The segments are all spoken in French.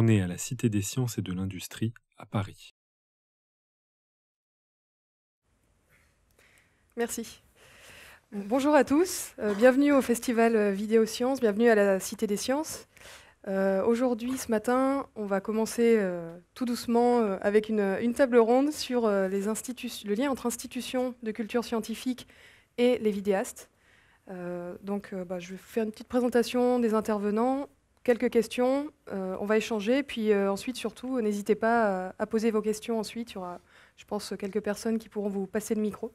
à la Cité des sciences et de l'industrie à Paris. Merci. Bonjour à tous, euh, bienvenue au festival euh, Vidéo Sciences, bienvenue à la Cité des sciences. Euh, aujourd'hui, ce matin, on va commencer tout doucement avec une, table ronde sur les le lien entre institutions de culture scientifique et les vidéastes. donc, bah, je vais faire une petite présentation des intervenants quelques questions, euh, on va échanger, puis euh, ensuite surtout, n'hésitez pas euh, à, poser vos questions ensuite, il y aura, je pense, quelques personnes qui pourront vous passer le micro.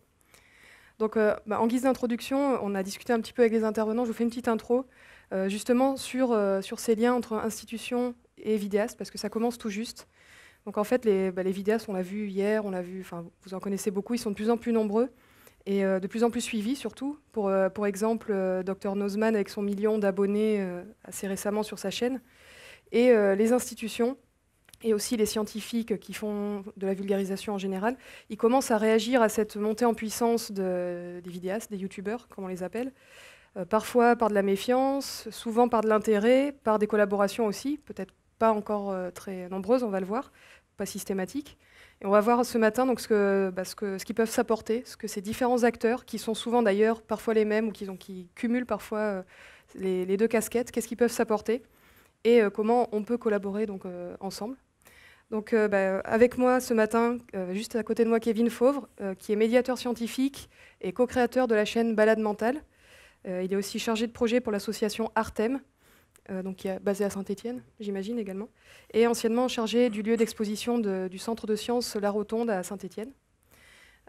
Donc, bah, en guise d'introduction, on a discuté un petit peu avec les intervenants, je vous fais une petite intro, justement sur, sur ces liens entre institutions et vidéastes, parce que ça commence tout juste. Donc en fait, les, bah, les vidéastes, on l'a vu hier, on l'a vu, enfin, vous en connaissez beaucoup, ils sont de plus en plus nombreux et euh, de plus en plus suivi surtout. Pour, euh, exemple, euh, Dr Nozman avec son million d'abonnés assez récemment sur sa chaîne, et les institutions et aussi les scientifiques qui font de la vulgarisation en général, ils commencent à réagir à cette montée en puissance des vidéastes, des youtubeurs, comme on les appelle, parfois par de la méfiance, souvent par de l'intérêt, par des collaborations aussi, peut-être pas encore très nombreuses, on va le voir, pas systématiques on va voir ce matin donc, ce qu'ils bah, que, ce peuvent s'apporter, ce que ces différents acteurs, qui sont souvent d'ailleurs parfois les mêmes ou qui, cumulent parfois euh, les, deux casquettes, qu'est-ce qu'ils peuvent s'apporter et euh, comment on peut collaborer donc, euh, ensemble. Donc, bah, avec moi ce matin, juste à côté de moi, Kevin Fauvre, qui est médiateur scientifique et co-créateur de la chaîne Balade Mentale. il est aussi chargé de projet pour l'association Artem, euh, donc qui est basé à Saint-Étienne, j'imagine également, et anciennement chargé du lieu d'exposition du centre de sciences La Rotonde à Saint-Étienne.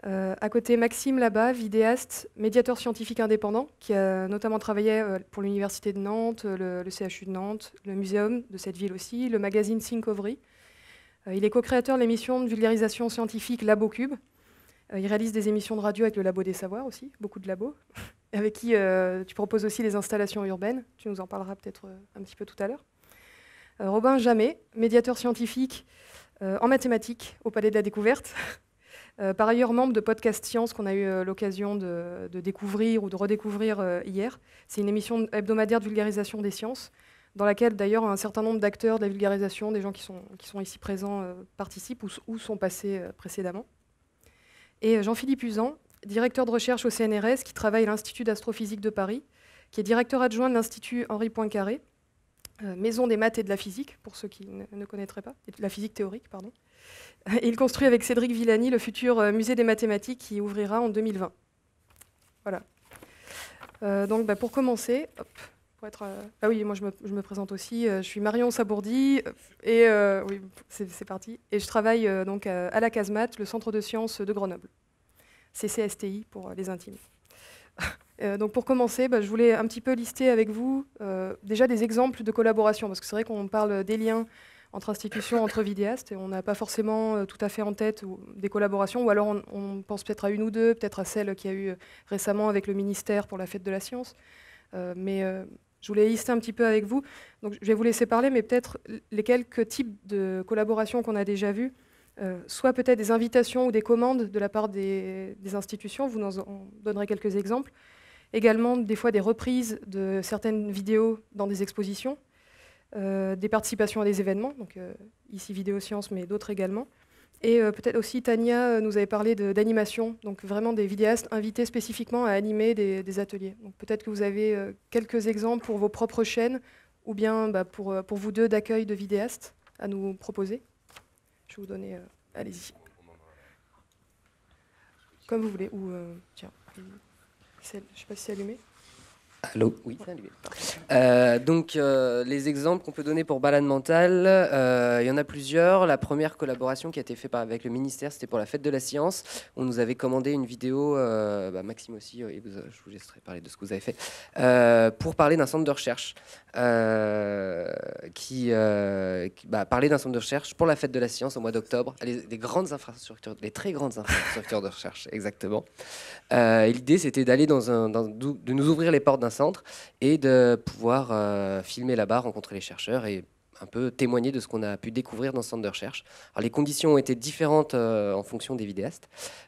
Euh, à côté, Maxime Labat, vidéaste, médiateur scientifique indépendant, qui a notamment travaillé euh, pour l'Université de Nantes, le, CHU de Nantes, le muséum de cette ville aussi, le magazine Thinkovery. il est co-créateur de l'émission de vulgarisation scientifique Labo Cube. il réalise des émissions de radio avec le Labo des Savoirs aussi, beaucoup de labos avec qui euh, tu proposes aussi les installations urbaines. Tu nous en parleras peut-être euh, un petit peu tout à l'heure. Euh, Robin Jamet, médiateur scientifique en mathématiques au Palais de la Découverte. par ailleurs, membre de Podcast Science qu'on a eu l'occasion de, découvrir ou de redécouvrir hier. C'est une émission hebdomadaire de vulgarisation des sciences dans laquelle d'ailleurs un certain nombre d'acteurs de la vulgarisation, des gens qui sont, qui sont ici présents, participent ou, sont passés précédemment. Et Jean-Philippe Usan, directeur de recherche au CNRS, qui travaille à l'Institut d'astrophysique de Paris, qui est directeur adjoint de l'Institut Henri Poincaré, euh, maison des maths et de la physique, pour ceux qui ne, connaîtraient pas, de la physique théorique, pardon. il construit avec Cédric Villani le futur euh, musée des mathématiques qui ouvrira en 2020. Voilà. Euh, donc, bah, pour commencer, hop, pour être, ah oui, moi je me, présente aussi. je suis Marion Sabourdi et oui, c'est parti. Et je travaille donc à, la CASMAT, le centre de sciences de Grenoble. CCSTI pour euh, les intimes. Euh, donc pour commencer, bah, je voulais un petit peu lister avec vous euh, déjà des exemples de collaboration, parce que c'est vrai qu'on parle des liens entre institutions, entre vidéastes, et on n'a pas forcément tout à fait en tête des collaborations, ou alors on, pense peut-être à une ou deux, peut-être à celle qu'il y a eu récemment avec le ministère pour la fête de la science. mais je voulais lister un petit peu avec vous. Donc je vais vous laisser parler, mais peut-être les quelques types de collaborations qu'on a déjà vues. Euh, soit peut-être des invitations ou des commandes de la part des, institutions, vous nous en donnerez quelques exemples. Également, des fois, des reprises de certaines vidéos dans des expositions, euh, des participations à des événements, donc euh, ici Vidéosciences, mais d'autres également. Et peut-être aussi, Tania nous avait parlé d'animation, donc vraiment des vidéastes invités spécifiquement à animer des, ateliers. peut-être que vous avez quelques exemples pour vos propres chaînes, ou bien bah, pour, pour vous deux d'accueil de vidéastes à nous proposer. Je vais vous donner. Euh, allez-y. Comme vous voulez. Ou. Euh, tiens. Je ne sais pas si c'est allumé. Allô Oui. Euh, donc, euh, les exemples qu'on peut donner pour balade mentale, euh, il y en a plusieurs. La première collaboration qui a été faite avec le ministère, c'était pour la fête de la science. On nous avait commandé une vidéo, bah, Maxime aussi, je vous laisserai parler de ce que vous avez fait, pour parler d'un centre de recherche. qui, bah, parler d'un centre de recherche pour la fête de la science au mois d'octobre. Les, grandes infrastructures, les très grandes infrastructures de recherche, exactement. L'idée, c'était d'aller dans un, de nous ouvrir les portes d'un centre et de pouvoir euh, filmer là-bas, rencontrer les chercheurs et un peu témoigner de ce qu'on a pu découvrir dans ce centre de recherche. les conditions ont été différentes euh, en fonction des vidéastes.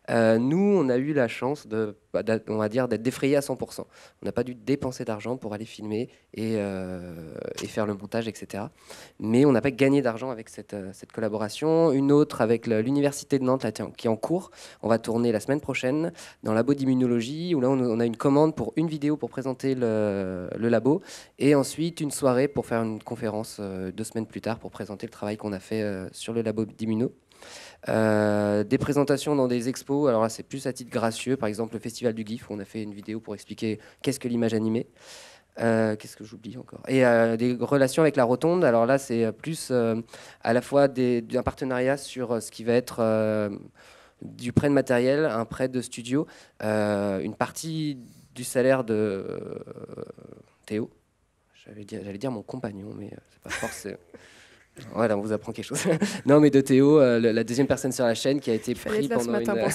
Euh, nous, on a eu la chance de bah, on va dire, d'être défrayé à 100%. On n'a pas dû dépenser d'argent pour aller filmer et, euh, faire le montage, etc. Mais on n'a pas gagné d'argent avec cette, euh, collaboration. Une autre avec l'Université de Nantes, qui est en cours. On va tourner la semaine prochaine dans le labo d'immunologie, où là, on, a une commande pour une vidéo pour présenter le, labo, et ensuite une soirée pour faire une conférence euh, deux semaines plus tard pour présenter le travail qu'on a fait sur le labo d'immunologie. Euh, des présentations dans des expos, alors là c'est plus à titre gracieux, par exemple le Festival du GIF, où on a fait une vidéo pour expliquer qu'est-ce que l'image animée. Euh, qu'est-ce que j'oublie encore Et euh, des relations avec la Rotonde. Alors là, c'est plus à la fois un partenariat sur ce qui va être du prêt de matériel, un prêt de studio, une partie du salaire de Théo. J'allais dire, dire, mon compagnon, mais c'est pas forcément. Voilà, on vous apprend quelque chose. non, mais de Théo, euh, la deuxième personne sur la chaîne qui a été pris pendant,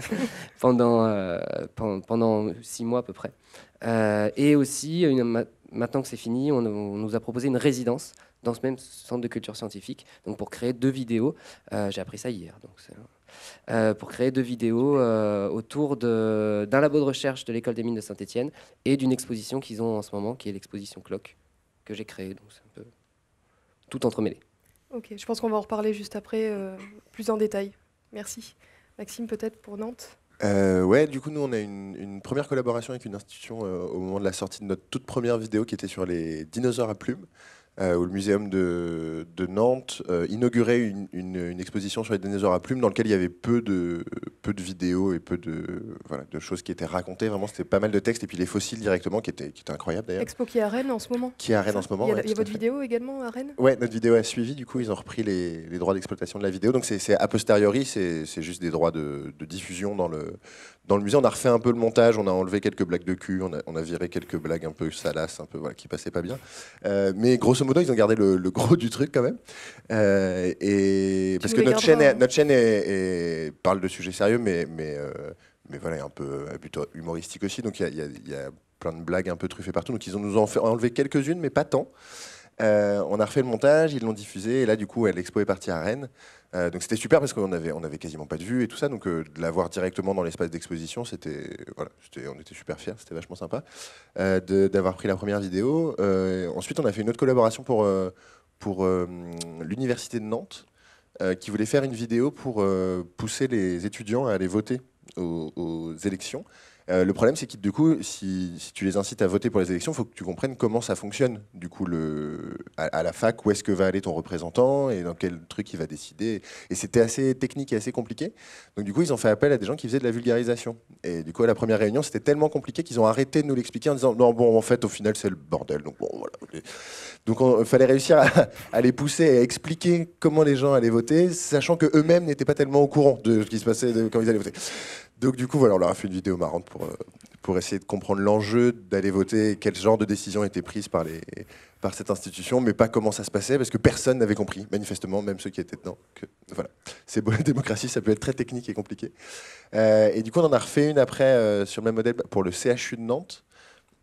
pendant, euh, pendant, six mois à peu près. Euh, et aussi, maintenant que c'est fini, on, nous a proposé une résidence dans ce même centre de culture scientifique, donc pour créer deux vidéos. J'ai appris ça hier, donc pour créer deux vidéos autour autour d'un labo de recherche de l'école des mines de saint etienne et d'une exposition qu'ils ont en ce moment, qui est l'exposition Clock, que j'ai créée. Donc c'est un peu tout entremêlé. Ok, je pense qu'on va en reparler juste après, euh, plus en détail. Merci. Maxime, peut-être pour Nantes euh, ouais, du coup, nous, on a une, première collaboration avec une institution euh, au moment de la sortie de notre toute première vidéo qui était sur les dinosaures à plumes où euh, le muséum de, Nantes euh, inaugurait une, exposition sur les dinosaures à plumes dans laquelle il y avait peu de, peu de vidéos et peu de, de choses qui étaient racontées. Vraiment, c'était pas mal de textes et puis les fossiles directement qui étaient, qui incroyables d'ailleurs. Expo qui est à Rennes en ce moment. Qui est à Rennes en ce moment. Il y a, votre vidéo également à Rennes Oui, notre vidéo a suivi. Du coup, ils ont repris les, droits d'exploitation de la vidéo. Donc c'est a posteriori, c'est juste des droits de, diffusion dans le, musée, on a refait un peu le montage, on a enlevé quelques blagues de cul, on a, viré quelques blagues un peu salaces, un peu voilà, qui passaient pas bien. Euh, mais grosso ils ont gardé le, gros du truc quand même. Euh, et, parce que notre chaîne, notre chaîne parle de sujets sérieux, mais, mais, euh, voilà, un peu euh, humoristique aussi. Donc il y, a, plein de blagues un peu truffées partout. Donc ils ont nous ont enlevé quelques-unes, mais pas tant. on a refait le montage, ils l'ont diffusé, et là, du coup, l'expo est partie à Rennes. Euh, donc c'était super parce qu'on n'avait quasiment pas de vue et tout ça, donc euh, de de voir directement dans l'espace d'exposition, on était super fiers, c'était vachement sympa euh, d'avoir pris la première vidéo. ensuite, on a fait une autre collaboration pour, l'université de Nantes, qui voulait faire une vidéo pour pousser les étudiants à aller voter aux élections. Euh, le problème, c'est que du coup, si, tu les incites à voter pour les élections, il faut que tu comprennes comment ça fonctionne. Du coup, à, la fac, où est-ce que va aller ton représentant et dans quel truc il va décider. Et c'était assez technique et assez compliqué. Donc, du coup, ils ont fait appel à des gens qui faisaient de la vulgarisation. Et du coup, à la première réunion, c'était tellement compliqué qu'ils ont arrêté de nous l'expliquer en disant non, bon, en fait, au final, c'est le bordel. Donc, Donc, il euh, fallait réussir à, les pousser et à expliquer comment les gens allaient voter, sachant queux mêmes n'étaient pas tellement au courant de ce qui se passait quand ils allaient voter. Donc du coup, voilà, on leur a fait une vidéo marrante euh, pour, essayer de comprendre l'enjeu d'aller voter, quel genre de décision était prise par, les, par cette institution, mais pas comment ça se passait, parce que personne n'avait compris, manifestement, même ceux qui étaient dedans. Que, voilà, c'est bon, la démocratie, ça peut être très technique et compliqué. Euh, et du coup, on en a refait une après euh, sur le même modèle pour le CHU de Nantes,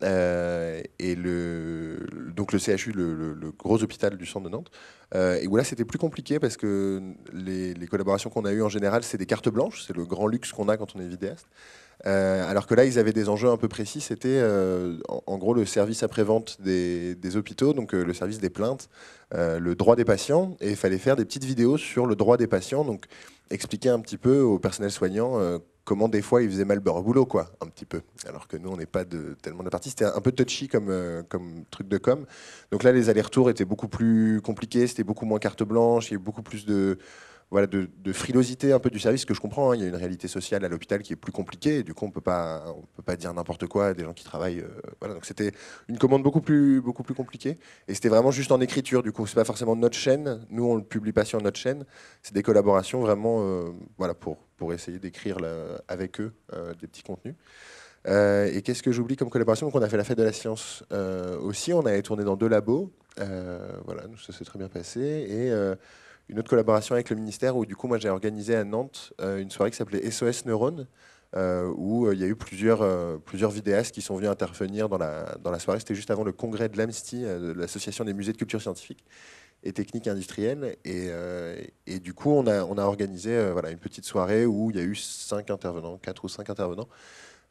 euh, et le, donc le CHU, le, gros hôpital du centre de Nantes, euh, et où là c'était plus compliqué parce que les, collaborations qu'on a eues en général, c'est des cartes blanches, c'est le grand luxe qu'on a quand on est vidéaste. Euh, alors que là, ils avaient des enjeux un peu précis, c'était en, gros le service après-vente des, des, hôpitaux, donc le service des plaintes, le droit des patients, et il fallait faire des petites vidéos sur le droit des patients, donc expliquer un petit peu au personnel soignant comment des fois ils faisaient mal au boulot, quoi, un petit peu. Alors que nous, on n'est pas de, tellement de partie. C'était un peu touchy comme, euh, comme truc de com. Donc là, les allers-retours étaient beaucoup plus compliqués, c'était beaucoup moins carte blanche, il y a beaucoup plus de, voilà, de, frilosité un peu du service que je comprends. Hein. Il y a une réalité sociale à l'hôpital qui est plus compliquée. du coup, on peut pas, peut pas dire n'importe quoi à des gens qui travaillent. Euh, voilà. Donc c'était une commande beaucoup plus, beaucoup plus compliquée. Et c'était vraiment juste en écriture. Du coup, c'est pas forcément notre chaîne. Nous, on le publie pas sur notre chaîne. C'est des collaborations vraiment, euh, voilà, pour pour essayer d'écrire avec eux euh, des petits contenus. Euh, et qu'est-ce que j'oublie comme collaboration Donc on a fait la fête de la science euh, aussi, on a tourné dans deux labos, voilà, ça s'est très bien passé. Et une autre collaboration avec le ministère où du coup moi j'ai organisé à Nantes une soirée qui s'appelait SOS Neurones, où il y a eu plusieurs, plusieurs vidéastes qui sont venus intervenir dans la, dans la soirée. C'était juste avant le congrès de l'AMSTI, l'Association des musées de culture scientifique et techniques industrielles, Et, euh, et du coup, on a, on a organisé euh, voilà, une petite soirée où il y a eu cinq intervenants, quatre ou cinq intervenants,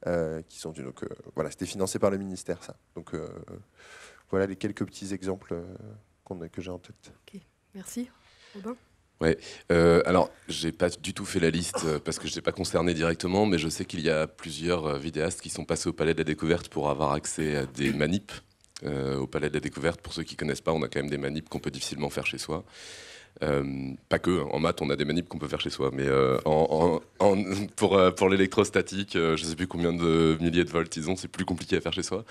euh, qui sont Donc voilà, c'était financé par le ministère, ça. Donc voilà les quelques petits exemples que j'ai en tête. ok Merci, Robin. Ouais. alors, j'ai pas du tout fait la liste parce que je n'ai pas concerné directement, mais je sais qu'il y a plusieurs vidéastes qui sont passés au Palais de la Découverte pour avoir accès à des manips euh, au Palais de la Découverte. Pour ceux qui ne connaissent pas, on a quand même des manips qu'on peut difficilement faire chez soi. Euh, pas que, hein. en maths, on a des manips qu'on peut faire chez soi, mais euh, pour, euh, pour l'électrostatique, je ne sais plus combien de milliers de volts ils ont, c'est plus compliqué à faire chez soi.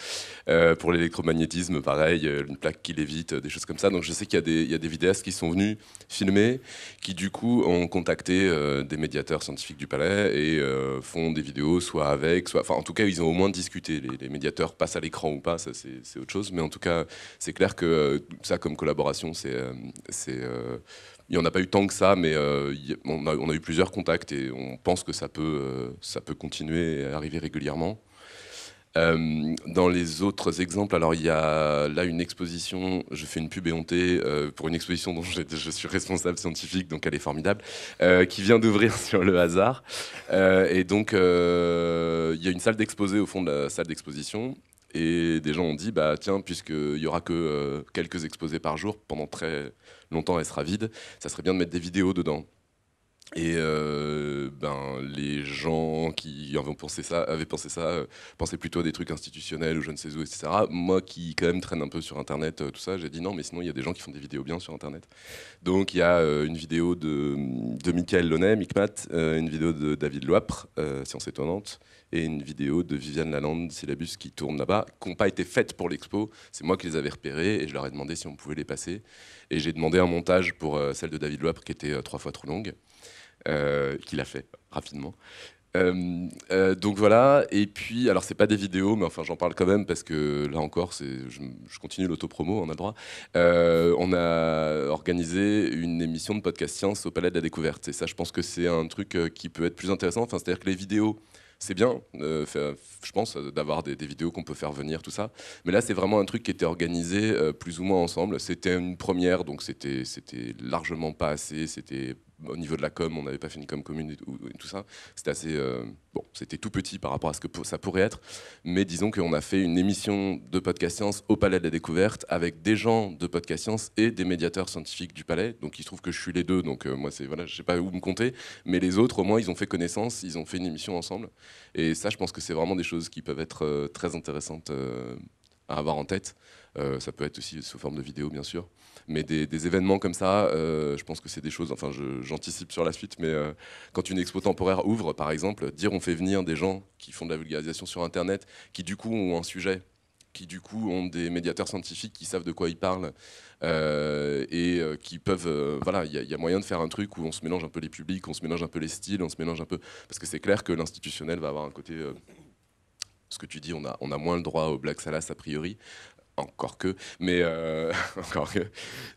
pour l'électromagnétisme, pareil, une plaque qui lévite, des choses comme ça. Donc je sais qu'il y, y, a des vidéastes qui sont venus filmer, qui du coup ont contacté des médiateurs scientifiques du palais et font des vidéos, soit avec, soit. Enfin, en tout cas, ils ont au moins discuté. Les, médiateurs passent à l'écran ou pas, ça c'est autre chose, mais en tout cas, c'est clair que ça, comme collaboration, c'est il n'y en a pas eu tant que ça, mais euh, on, a, eu plusieurs contacts et on pense que ça peut, euh, ça peut continuer à arriver régulièrement. Euh, dans les autres exemples, alors il y a là une exposition, je fais une pub éhontée pour une exposition dont je, je, suis responsable scientifique, donc elle est formidable, qui vient d'ouvrir sur le hasard. et donc il y a une salle d'exposé au fond de la salle d'exposition et des gens ont dit, bah tiens, puisqu'il y aura que euh, quelques exposés par jour, pendant très longtemps elle sera vide, ça serait bien de mettre des vidéos dedans. Et euh, ben, les gens qui avaient pensé ça, avaient pensé ça euh, pensaient plutôt à des trucs institutionnels ou je ne sais où, etc. Moi qui quand même traîne un peu sur Internet, euh, tout ça, j'ai dit non, mais sinon il y a des gens qui font des vidéos bien sur Internet. Donc il y a une vidéo de, de Michael Launay, Micmat, une vidéo de David Loapre, Science étonnante, et une vidéo de Viviane Lalande, Syllabus, qui tourne là-bas, qui n'ont pas été faites pour l'expo. C'est moi qui les avais repérées et je leur ai demandé si on pouvait les passer. Et j'ai demandé un montage pour celle de David Loapre qui était trois fois trop longue. Euh, qu'il a fait rapidement. Euh, euh, donc voilà, et puis, alors c'est pas des vidéos, mais enfin j'en parle quand même parce que là encore, je, je continue l'autopromo, on a le droit. on a organisé une émission de podcast science au Palais de la Découverte, et ça je pense que c'est un truc qui peut être plus intéressant, enfin, c'est-à-dire que les vidéos, c'est bien, je pense, d'avoir des, vidéos qu'on peut faire venir, tout ça. Mais là, c'est vraiment un truc qui était organisé plus ou moins ensemble. C'était une première, donc c'était largement pas assez, c'était au niveau de la com, on n'avait pas fait une com commune et tout, ça. C'était assez. Euh, bon, c'était tout petit par rapport à ce que ça pourrait être. Mais disons qu'on a fait une émission de Podcast Science au Palais de la Découverte avec des gens de Podcast Science et des médiateurs scientifiques du Palais. Donc il se trouve que je suis les deux. Donc euh, moi, c'est, voilà, je ne sais pas où me compter. Mais les autres, au moins, ils ont fait connaissance, ils ont fait une émission ensemble. Et ça, je pense que c'est vraiment des choses qui peuvent être euh, très intéressantes à avoir en tête. ça peut être aussi sous forme de vidéo, bien sûr. Mais des, événements comme ça, euh, je pense que c'est des choses, enfin j'anticipe sur la suite, mais euh, quand une expo temporaire ouvre, par exemple, dire on fait venir des gens qui font de la vulgarisation sur Internet, qui du coup ont un sujet qui du coup ont des médiateurs scientifiques qui savent de quoi ils parlent euh, et qui peuvent... voilà, il y, y, a moyen de faire un truc où on se mélange un peu les publics, on se mélange un peu les styles, on se mélange un peu... Parce que c'est clair que l'institutionnel va avoir un côté... ce que tu dis, on a, on a moins le droit au Black Salas a priori, encore que, mais euh, encore que,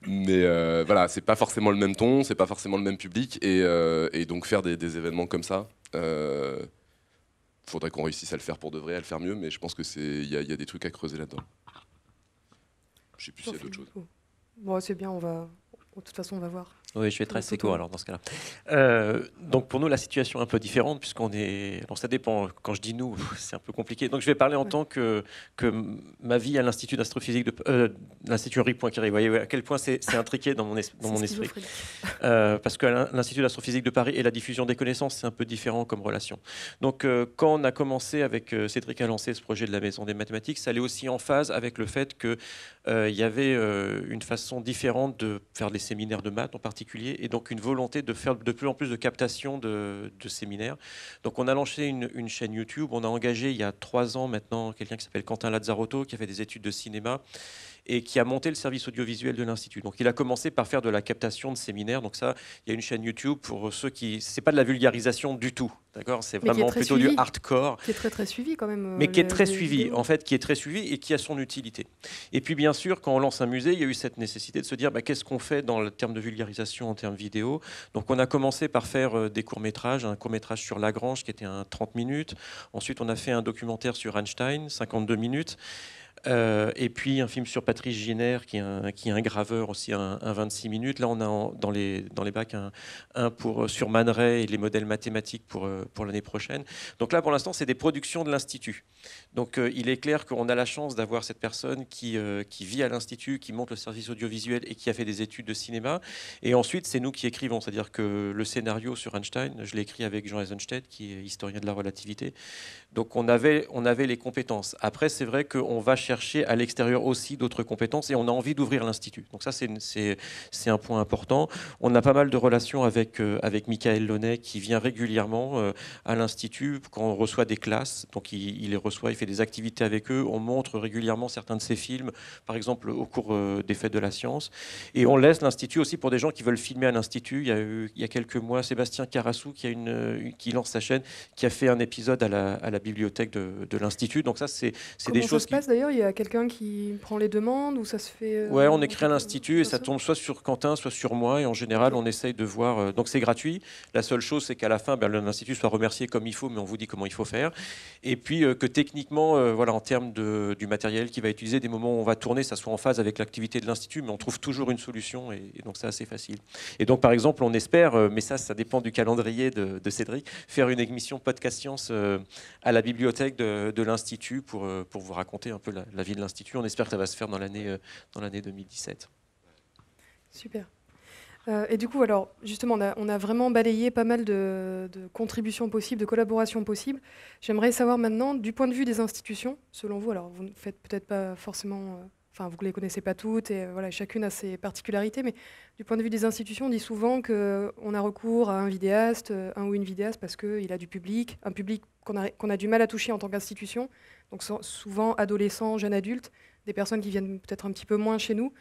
mais euh, voilà, c'est pas forcément le même ton, c'est pas forcément le même public, et, euh, donc faire des, événements comme ça, faudrait qu'on réussisse à le faire pour de vrai, à le faire mieux, mais je pense que c'est, il y, a des trucs à creuser là-dedans. Je sais plus s'il y a d'autres choses. Bon, c'est bien, on va, de toute façon, on va voir. Oui, je vais être assez court alors dans ce cas-là. Euh, donc pour nous, la situation est un peu différente puisqu'on est. ça dépend. Quand je dis nous, c'est un peu compliqué. Donc je vais parler en tant que, que ma vie à l'Institut d'astrophysique de euh, l'Institut Henri Poincaré. Vous voyez à quel point c'est intriqué dans mon, mon esprit. Euh, parce que l'Institut d'astrophysique de Paris et la diffusion des connaissances, c'est un peu différent comme relation. Donc quand on a commencé avec Cédric à lancer ce projet de la Maison des mathématiques, ça allait aussi en phase avec le fait que euh, il y avait euh, une façon différente de faire des séminaires de maths en particulier, et donc une volonté de faire de plus en plus de captation de, séminaires. Donc on a lancé une, une, chaîne YouTube, on a engagé il y a trois ans maintenant quelqu'un qui s'appelle Quentin Lazzarotto, qui a fait des études de cinéma et qui a monté le service audiovisuel de l'Institut. Donc il a commencé par faire de la captation de séminaires. Donc ça, il y a une chaîne YouTube pour ceux qui... C'est pas de la vulgarisation du tout, d'accord C'est vraiment plutôt du hardcore. Qui est très très suivi quand même. Mais qui est euh, très suivi, en fait, qui est très suivi et qui a son utilité. Et puis bien sûr, quand on lance un musée, il y a eu cette nécessité de se dire bah, qu'est-ce qu'on fait dans le terme de vulgarisation en termes vidéo. Donc on a commencé par faire euh, des courts-métrages, un court-métrage sur Lagrange qui était un 30 minutes. Ensuite, on a fait un documentaire sur Einstein, 52 minutes. Euh, et puis un film sur Patrice Giner, qui est un, qui un graveur aussi, un, 26 minutes. Là, on a dans, les, dans les bacs un, pour, euh, sur Man et les modèles mathématiques pour, euh, pour l'année prochaine. Donc là, pour l'instant, c'est des productions de l'Institut. Donc il est clair qu'on a la chance d'avoir cette personne qui, qui vit à l'Institut, qui monte le service audiovisuel et qui a fait des études de cinéma. Et ensuite, c'est nous qui écrivons. C'est-à-dire que le scénario sur Einstein, je l'ai écrit avec Jean Eisenstedt, qui est historien de la relativité. Donc on avait, on avait les compétences. Après, c'est vrai qu'on va chercher chercher à l'extérieur aussi d'autres compétences et on a envie d'ouvrir l'Institut. Donc ça, c'est un point important. On a pas mal de relations avec, euh, avec Michael Launay qui vient régulièrement euh, à l'Institut quand on reçoit des classes. Donc il, les reçoit, il fait des activités avec eux. On montre régulièrement certains de ses films, par exemple au cours euh, des fêtes de la science. Et on laisse l'Institut aussi pour des gens qui veulent filmer à l'Institut. Il, y a eu, il y a quelques mois, Sébastien Carassou qui, a une, qui lance sa chaîne, qui a fait un épisode à la, à la bibliothèque de, de l'Institut. Donc ça, c'est des choses... se d'ailleurs y euh, quelqu'un qui prend les demandes ou ça se fait euh, Ouais, on écrit à l'institut et ça tombe soit sur Quentin, soit sur moi. Et en général, on essaye de voir. Euh, donc c'est gratuit. La seule chose, c'est qu'à la fin, ben, l'institut soit remercié comme il faut, mais on vous dit comment il faut faire. Et puis que techniquement, voilà, en termes de, du matériel qui va utiliser, des moments où on va tourner, ça soit en phase avec l'activité de l'institut, mais on trouve toujours une solution. Et, donc c'est assez facile. Et donc par exemple, on espère, mais ça, ça dépend du calendrier de, Cédric, faire une émission podcast science à la bibliothèque de, de l'institut pour, pour vous raconter un peu la, la vie de l'Institut. On espère que ça va se faire dans l'année 2017. Euh, Super. Euh, et du coup, alors, justement, on a, vraiment balayé pas mal de, contributions possibles, de collaborations possibles. J'aimerais savoir maintenant, du point de vue des institutions, selon vous, alors vous ne faites peut-être pas forcément, euh, enfin, vous ne les connaissez pas toutes, et voilà, chacune a ses particularités, mais du point de vue des institutions, on dit souvent qu'on a recours à un vidéaste, un ou une vidéaste, parce qu'il a du public, un public qu'on a, du mal à toucher en tant qu'institution, donc souvent adolescents, jeunes adultes, des personnes qui viennent peut-être un petit peu moins chez nous.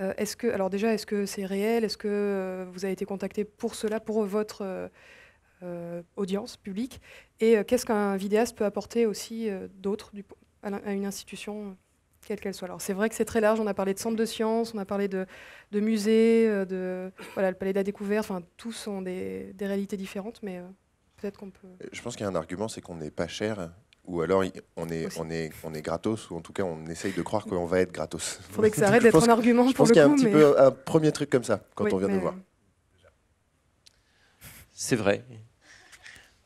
Euh, est-ce que, alors déjà, est-ce que c'est réel Est-ce que euh, vous avez été contacté pour cela, pour votre euh, audience publique Et qu'est-ce qu'un vidéaste peut apporter aussi d'autre à une institution quelle qu'elle soit. Alors c'est vrai que c'est très large, on a parlé de centres de sciences, on a parlé de, musées, de voilà, le palais de la découverte, enfin tous ont des, réalités différentes, mais peut-être qu'on peut... Je pense qu'il y a un argument, c'est qu'on n'est pas cher ou alors on est, gratos, ou en tout cas on essaye de croire qu'on va être gratos. Il faudrait que ça arrête d'être un argument pour le coup. Je pense qu'il y a un petit peu un, premier truc comme ça quand on vient nous de voir. C'est vrai.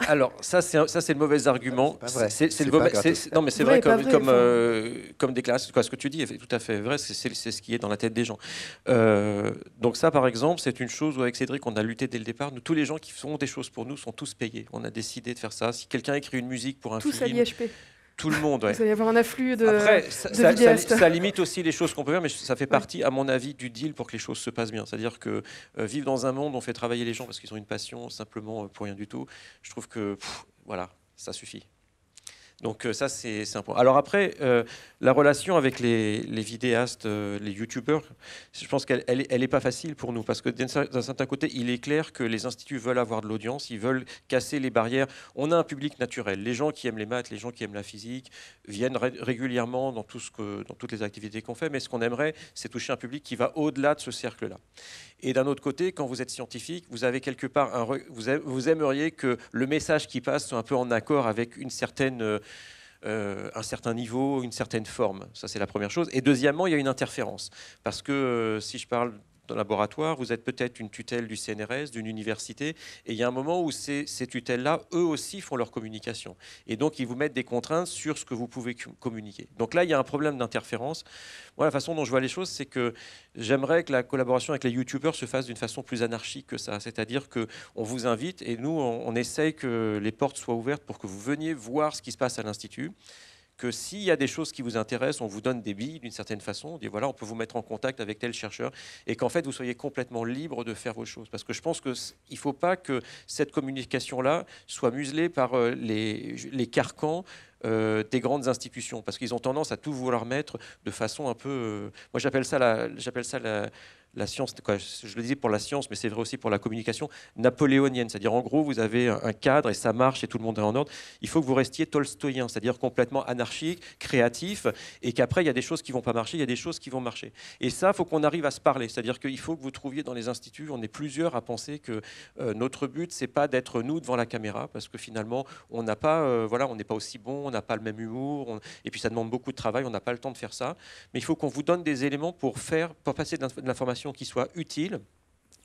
Alors, ça, c'est le mauvais argument. C'est le Non, mais c'est vrai, comme, vrai, comme, euh, des classes. déclaration. Quoi, ce que tu dis est tout à fait vrai. C'est ce qui est dans la tête des gens. Euh, donc, ça, par exemple, c'est une chose où, avec Cédric, on a lutté dès le départ. Nous, tous les gens qui font des choses pour nous sont tous payés. On a décidé de faire ça. Si quelqu'un écrit une musique pour un film. Tout le monde. Il va y avoir un afflux de. Après, ça, limite aussi les choses qu'on peut faire, mais ça fait partie, à mon avis, du deal pour que les choses se passent bien. C'est-à-dire que euh, vivre dans un monde, où on fait travailler les gens parce qu'ils ont une passion simplement euh, pour rien du tout. Je trouve que voilà, ça suffit. Donc euh, ça, c'est un Alors après, euh, la relation avec les, vidéastes, euh, les youtubeurs, je pense qu'elle n'est elle, est pas facile pour nous, parce que d'un certain côté, il est clair que les instituts veulent avoir de l'audience, ils veulent casser les barrières. On a un public naturel. Les gens qui aiment les maths, les gens qui aiment la physique, viennent régulièrement dans, tout ce dans toutes les activités qu'on fait, mais ce qu'on aimerait, c'est toucher un public qui va au-delà de ce cercle-là. Et d'un autre côté, quand vous êtes scientifique, vous avez quelque part Vous, vous aimeriez que le message qui passe soit un peu en accord avec une certaine euh, un certain niveau, une certaine forme. Ça, c'est la première chose. Et deuxièmement, il y a une interférence. Parce que euh, si je parle laboratoire, vous êtes peut-être une tutelle du CNRS, d'une université, et il y a un moment où ces, tutelles-là, eux aussi, font leur communication. Et donc, ils vous mettent des contraintes sur ce que vous pouvez communiquer. Donc là, il y a un problème d'interférence. Moi, la façon dont je vois les choses, c'est que j'aimerais que la collaboration avec les YouTubers se fasse d'une façon plus anarchique que ça. C'est-à-dire qu'on vous invite et nous, on, on essaye que les portes soient ouvertes pour que vous veniez voir ce qui se passe à l'Institut que s'il y a des choses qui vous intéressent, on vous donne des billes d'une certaine façon. On dit voilà, on peut vous mettre en contact avec tel chercheur et qu'en fait vous soyez complètement libre de faire vos choses. Parce que je pense qu'il ne faut pas que cette communication-là soit muselée par euh, les, les carcans. Euh, des grandes institutions parce qu'ils ont tendance à tout vouloir mettre de façon un peu euh, moi j'appelle ça j'appelle ça la, la science, je le disais pour la science, mais c'est vrai aussi pour la communication, napoléonienne. C'est-à-dire, en gros, vous avez un cadre et ça marche et tout le monde est en ordre. Il faut que vous restiez tolstoïen, c'est-à-dire complètement anarchique, créatif, et qu'après, il y a des choses qui vont pas marcher, il y a des choses qui vont marcher. Et ça, il faut qu'on arrive à se parler. C'est-à-dire qu'il faut que vous trouviez dans les instituts, on est plusieurs à penser que euh, notre but, c'est pas d'être nous devant la caméra, parce que finalement, on n'a pas, euh, voilà, on n'est pas aussi bon, on n'a pas le même humour, et puis ça demande beaucoup de travail, on n'a pas le temps de faire ça. Mais il faut qu'on vous donne des éléments pour faire, pour passer de l'information qu'ils qui soit utile.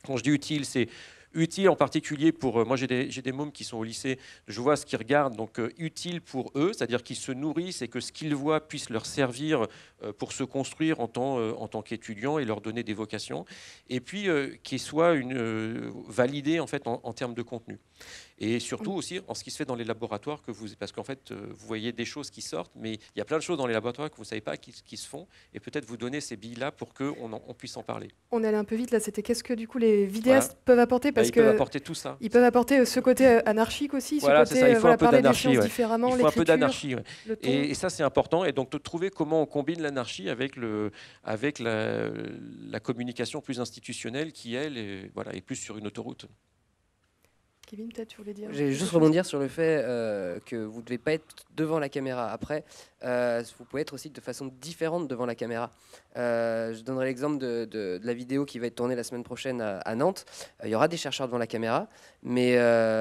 Quand je dis utile, c'est utile en particulier pour... Euh, moi, j'ai des, des, mômes qui sont au lycée, je vois ce qu'ils regardent, donc euh, utile pour eux, c'est-à-dire qu'ils se nourrissent et que ce qu'ils voient puisse leur servir euh, pour se construire en tant, en tant qu'étudiant et leur donner des vocations, et puis qu'ils soient une, validés en, fait, en, en termes de contenu et surtout aussi en ce qui se fait dans les laboratoires que vous, parce qu'en fait, euh, vous voyez des choses qui sortent, mais il y a plein de choses dans les laboratoires que vous ne savez pas qui, qui se font, et peut-être vous donner ces billes-là pour qu'on on puisse en parler. On allait un peu vite là, c'était qu'est-ce que du coup les vidéastes peuvent apporter parce bah, ils peuvent apporter tout ça. Ils peuvent apporter euh, ce côté euh, anarchique aussi, ce voilà, côté ça. Il faut un peu parler des différemment, il faut un peu d'anarchie. Et, ça c'est important, et donc de trouver comment on combine l'anarchie avec le, avec la, la communication plus institutionnelle qui elle, est, voilà, est plus sur une autoroute. Kevin, peut dire J'ai juste rebondir sur le fait euh, que vous ne devez pas être devant la caméra. Après, euh, vous pouvez être aussi de façon différente devant la caméra. Euh, je donnerai l'exemple de, la vidéo qui va être tournée la semaine prochaine à, Nantes. Il y aura des chercheurs devant la caméra, mais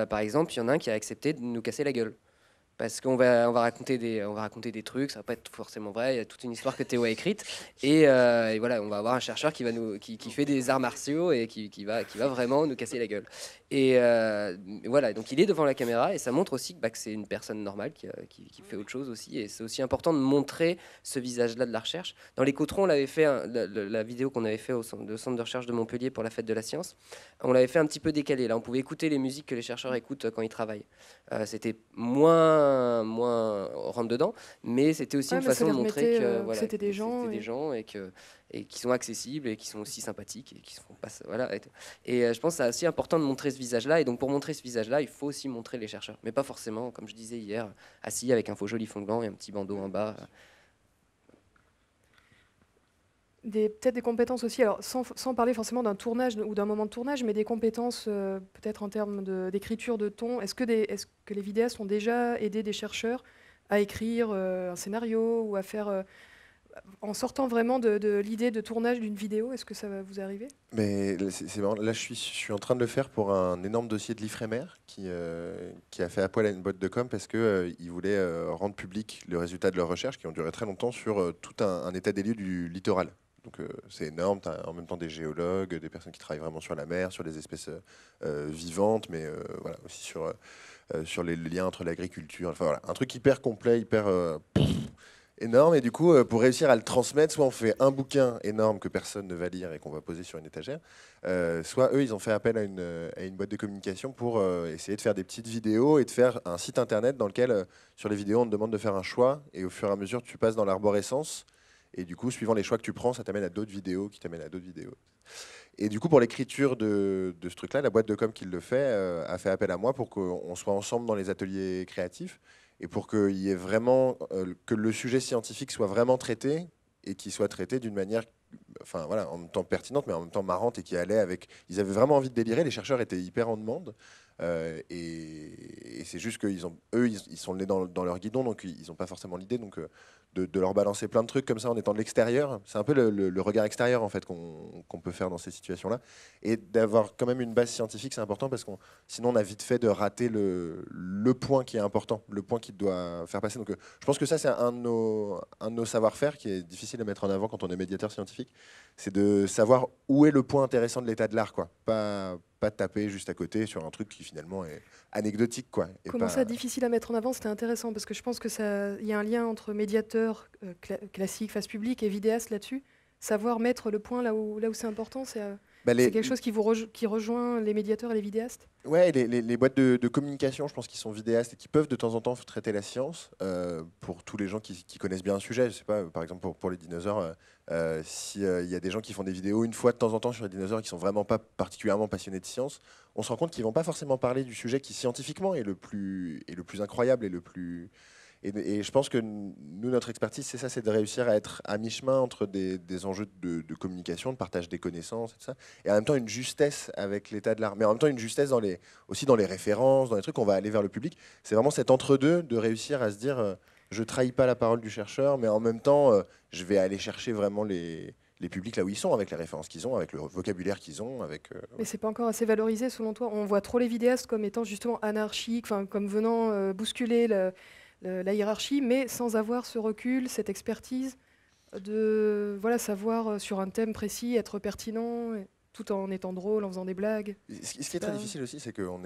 par exemple, il y en a un qui a accepté de nous casser la gueule parce qu'on va, on va, raconter des, va raconter des trucs, ça va pas être forcément vrai, il y a toute une histoire que Théo a écrite, et, voilà, on va avoir un chercheur qui, va nous, qui, fait des arts martiaux et qui, va, qui va vraiment nous casser la gueule. Euh, et voilà, donc il est devant la caméra et ça montre aussi que bah, c'est une personne normale euh, qui, qui, fait autre chose aussi. Et c'est aussi important de montrer ce visage-là de la recherche. Dans les Cotrons, on l'avait fait, hein, la, vidéo qu'on avait fait au centre, de recherche de Montpellier pour la fête de la science, on l'avait fait un petit peu décalé. Là, on pouvait écouter les musiques que les chercheurs écoutent euh, quand ils travaillent. c'était moins, moins rentre dedans, mais c'était aussi une façon de montrer que c'était des, des, gens et que et qui sont accessibles et qui sont aussi sympathiques et qui font voilà et, euh, je pense c'est assez important de montrer ce visage là et donc pour montrer ce visage là il faut aussi montrer les chercheurs mais pas forcément comme je disais hier assis avec un faux joli fond blanc et un petit bandeau en bas peut-être des compétences aussi, alors sans, sans parler forcément d'un tournage ou d'un moment de tournage, mais des compétences euh, peut-être en termes d'écriture de, ton. Est-ce que, des, est que les vidéastes ont déjà aidé des chercheurs à écrire euh, un scénario ou à faire en sortant vraiment de, l'idée de tournage d'une vidéo, est-ce que ça va vous arriver Mais c'est Là, je suis, je suis, en train de le faire pour un énorme dossier de l'Ifremer qui, euh, qui a fait appel à une boîte de com parce qu'ils euh, voulaient euh, rendre public le résultat de leurs recherches qui ont duré très longtemps sur tout un, état des lieux du littoral. Donc c'est énorme, tu as en même temps des géologues, des personnes qui travaillent vraiment sur la mer, sur les espèces vivantes, mais voilà, aussi sur, sur les liens entre l'agriculture. Enfin voilà, un truc hyper complet, hyper énorme. Et du coup, euh, pour réussir à le transmettre, soit on fait un bouquin énorme que personne ne va lire et qu'on va poser sur une étagère, euh, soit eux, ils ont fait appel à une, euh, boîte de communication pour essayer de faire des petites vidéos et de faire un site internet dans lequel, sur les vidéos, on te demande de faire un choix. Et au fur et à mesure, tu passes dans l'arborescence. Et du coup, suivant les choix que tu prends, ça t'amène à d'autres vidéos qui t'amènent à d'autres vidéos. Et du coup, pour l'écriture de, de, ce truc-là, la boîte de com qui le fait a fait appel à moi pour qu'on soit ensemble dans les ateliers créatifs et pour y ait vraiment euh, que le sujet scientifique soit vraiment traité et qu'il soit traité d'une manière enfin voilà en même temps pertinente mais en même temps marrante et qui allait avec ils avaient vraiment envie de délirer les chercheurs étaient hyper en demande euh, et, c'est juste qu'ils ont, eux, ils, sont nés dans, dans, leur guidon, donc ils n'ont pas forcément l'idée. Donc euh, de, leur balancer plein de trucs comme ça en étant de l'extérieur, c'est un peu le, regard extérieur en fait qu'on peut faire dans ces situations-là. Et d'avoir quand même une base scientifique, c'est important parce que sinon on a vite fait de rater le, le point qui est important, le point qui doit faire passer. Donc euh, je pense que ça, c'est un de nos, un nos savoir-faire qui est difficile à mettre en avant quand on est médiateur scientifique, c'est de savoir où est le point intéressant de l'état de l'art, quoi. Pas pas taper juste à côté sur un truc qui finalement est anecdotique. Quoi, Comment ça, difficile à mettre en avant C'était intéressant parce que je pense qu'il y a un lien entre médiateur euh, classique, face publique et vidéaste là-dessus. Savoir mettre le point là où, là où c'est important, c'est. Euh, bah, C'est quelque chose qui, vous qui rejoint les médiateurs et les vidéastes Oui, les, les, boîtes de, communication, je pense, qu'ils sont vidéastes et qui peuvent de temps en temps traiter la science, euh, pour tous les gens qui, connaissent bien un sujet. Je sais pas, par exemple, pour, les dinosaures, euh, euh, s'il y a des gens qui font des vidéos une fois de temps en temps sur les dinosaures qui ne sont vraiment pas particulièrement passionnés de science, on se rend compte qu'ils ne vont pas forcément parler du sujet qui scientifiquement est le plus, est le plus incroyable et le plus et, je pense que nous, notre expertise, c'est ça, c'est de réussir à être à mi-chemin entre des, des enjeux de, communication, de partage des connaissances, et tout ça, et en même temps une justesse avec l'état de l'art, mais en même temps une justesse dans aussi dans les références, dans les trucs qu'on va aller vers le public. C'est vraiment cet entre-deux de réussir à se dire, je euh, je trahis pas la parole du chercheur, mais en même temps, euh, je vais aller chercher vraiment les, les publics là où ils sont, avec les références qu'ils ont, avec le vocabulaire qu'ils ont. Avec, ce euh, Mais c'est pas encore assez valorisé selon toi. On voit trop les vidéastes comme étant justement anarchiques, comme venant bousculer le, euh, la hiérarchie, mais sans avoir ce recul, cette expertise de voilà, savoir euh, sur un thème précis être pertinent. tout en étant drôle, en faisant des blagues. Ce qui est très difficile aussi, c'est qu'on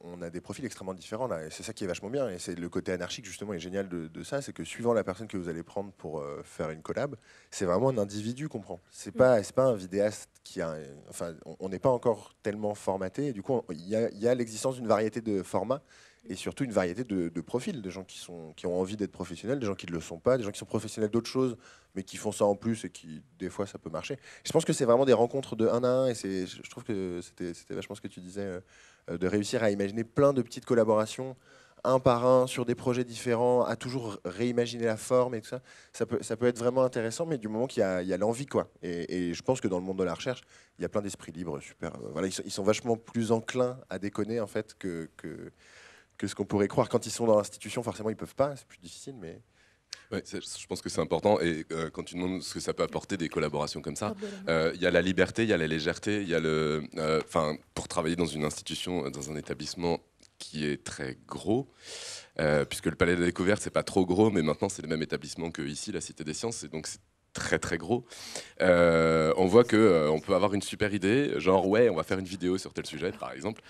on, a des profils extrêmement différents c'est ça qui est vachement bien. Et c'est le côté anarchique justement et génial de, ça, c'est que suivant la personne que vous allez prendre pour euh, faire une collab, c'est vraiment un individu qu'on prend. C'est n'est mm. pas, pas un vidéaste qui a, enfin, on n'est pas encore tellement formaté. du coup, il y a l'existence d'une variété de formats et surtout une variété de, profils, des gens qui, sont, qui ont envie d'être professionnels, des gens qui ne le sont pas, des gens qui sont professionnels d'autres choses, mais qui font ça en plus et qui, des fois, ça peut marcher. Je pense que c'est vraiment des rencontres de un à un, et je trouve que c'était vachement ce que tu disais, euh, euh, de réussir à imaginer plein de petites collaborations, un par un, sur des projets différents, à toujours réimaginer la forme et tout ça. Ça peut, ça peut être vraiment intéressant, mais du moment qu'il y a, a l'envie, quoi. Et, je pense que dans le monde de la recherche, il y a plein d'esprits libres, super. Euh, voilà, ils sont, vachement plus enclins à déconner, en fait, que, que que ce qu'on pourrait croire. Quand ils sont dans l'institution, forcément, ils peuvent pas, c'est plus difficile, mais. je pense que c'est important. Et euh, quand tu demandes ce que ça peut apporter des collaborations comme ça, euh, il y a la liberté, il y a la légèreté, il y a le. Euh, enfin, pour travailler dans une institution, dans un établissement qui est très gros, puisque le Palais de la Découverte, c'est pas trop gros, mais maintenant, c'est le même établissement que ici, la Cité des Sciences. Et donc, très très gros, euh, on voit que euh, on peut avoir une super idée, genre ouais, on va faire une vidéo sur tel sujet, par exemple.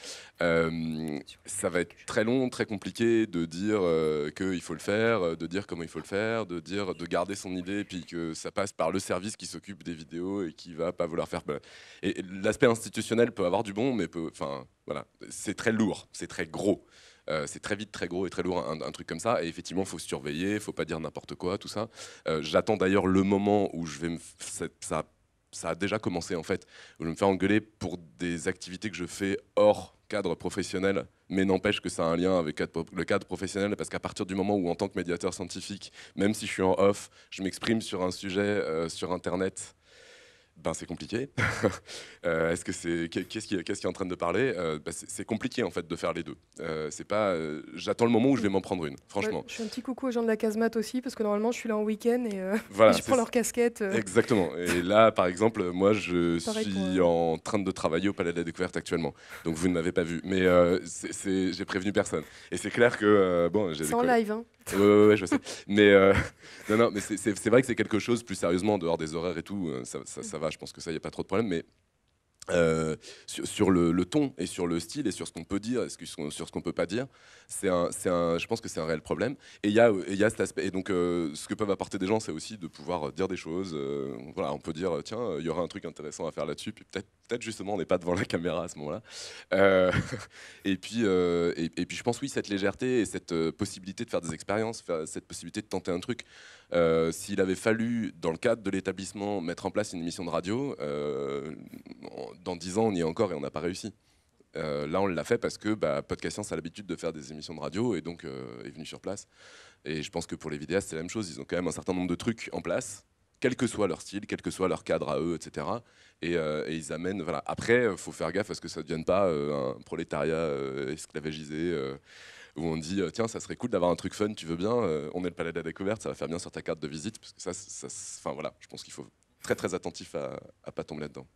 Euh, ça va être très long, très compliqué de dire qu'il faut le faire, de dire comment il faut le faire, de dire de garder son idée, puis que ça passe par le service qui s'occupe des vidéos et qui va pas vouloir faire. Et l'aspect institutionnel peut avoir du bon, mais enfin voilà, c'est très lourd, c'est très gros. Euh, c'est très vite, très gros et très lourd, un, truc comme ça. Et effectivement, faut surveiller, faut pas dire n'importe quoi, tout ça. Euh, j'attends d'ailleurs le moment où je vais me. Ça, ça a déjà commencé en fait. Où je me faire engueuler pour des activités que je fais hors cadre professionnel, mais n'empêche que ça a un lien avec le cadre professionnel, parce qu'à partir du moment où, en tant que médiateur scientifique, même si je suis en off, je m'exprime sur un sujet euh, sur Internet ben c'est compliqué. Euh, est-ce que c'est qu'est-ce qui, est, est en train de parler euh, ben, C'est compliqué en fait de faire les deux. Euh, c'est pas. J'attends le moment où je vais m'en prendre une. Franchement. je fais un petit coucou aux gens de la casemate aussi parce que normalement je suis là en week-end et, je prends leur casquette. Exactement. Et là, par exemple, moi je suis en train de travailler au Palais de la Découverte actuellement. Donc vous ne m'avez pas vu, mais j'ai prévenu personne. Et c'est clair que bon. C'est en live. Hein. Oui, je sais. mais non, non, mais c'est vrai que c'est quelque chose. Plus sérieusement, en dehors des horaires et tout, ça, ça va bah, je pense que ça, il n'y a pas trop de problème, mais euh, sur, le, ton et sur le style et sur ce qu'on peut dire et ce, sur ce qu'on peut pas dire, c'est un, un, je pense que c'est un réel problème. Et il y a, y a, cet aspect. Et donc, euh, ce que peuvent apporter des gens, c'est aussi de pouvoir dire des choses. Euh, voilà, on peut dire, tiens, il y aura un truc intéressant à faire là-dessus, puis peut-être peut-être justement on n'est pas devant la caméra à ce moment-là. Euh, et, puis, euh, et, puis je pense oui, cette légèreté et cette euh, possibilité de faire des expériences, cette possibilité de tenter un truc. S'il avait fallu, dans le cadre de l'établissement, mettre en place une émission de radio, dans dix ans on y est encore et on n'a pas réussi. là, on l'a fait parce que bah, Podcast Science a l'habitude de faire des émissions de radio et donc est venu sur place. Et je pense que pour les vidéastes, c'est la même chose. Ils ont quand même un certain nombre de trucs en place quel que soit leur style, quel que soit leur cadre à eux, etc. Euh, et, ils amènent. Voilà. Après, il euh, faut faire gaffe à ce que ça ne devienne pas euh, un prolétariat esclavagisé où on dit tiens, ça serait cool d'avoir un truc fun, tu veux bien On est le palais de la découverte, ça va faire bien sur ta carte de visite. Parce que ça, enfin voilà, je pense qu'il faut très très attentif à ne pas tomber là-dedans.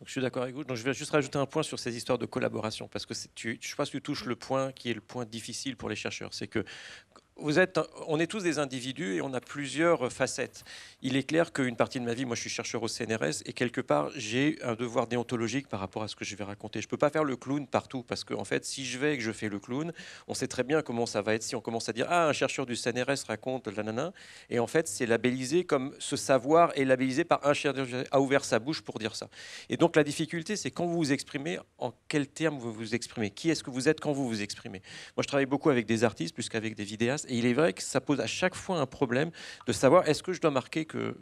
Donc, je suis d'accord avec vous. Donc, je vais juste rajouter un point sur ces histoires de collaboration, parce que tu, je pense que tu touches le point qui est le point difficile pour les chercheurs. C'est que êtes, on est tous des individus et on a plusieurs facettes. Il est clair qu'une partie de ma vie, moi je suis chercheur au CNRS et quelque part j'ai un devoir déontologique par rapport à ce que je vais raconter. Je ne peux pas faire le clown partout parce qu'en fait, si je vais et que je fais le clown, on sait très bien comment ça va être si on commence à dire Ah, un chercheur du CNRS raconte la nana. Et en fait, c'est labellisé comme ce savoir est labellisé par un chercheur a ouvert sa bouche pour dire ça. Et donc la difficulté, c'est quand vous vous exprimez, en quels termes vous vous exprimez Qui est-ce que vous êtes quand vous vous exprimez Moi je travaille beaucoup avec des artistes plus qu'avec des vidéastes et il est vrai que ça pose à chaque fois un problème de savoir est-ce que je dois marquer que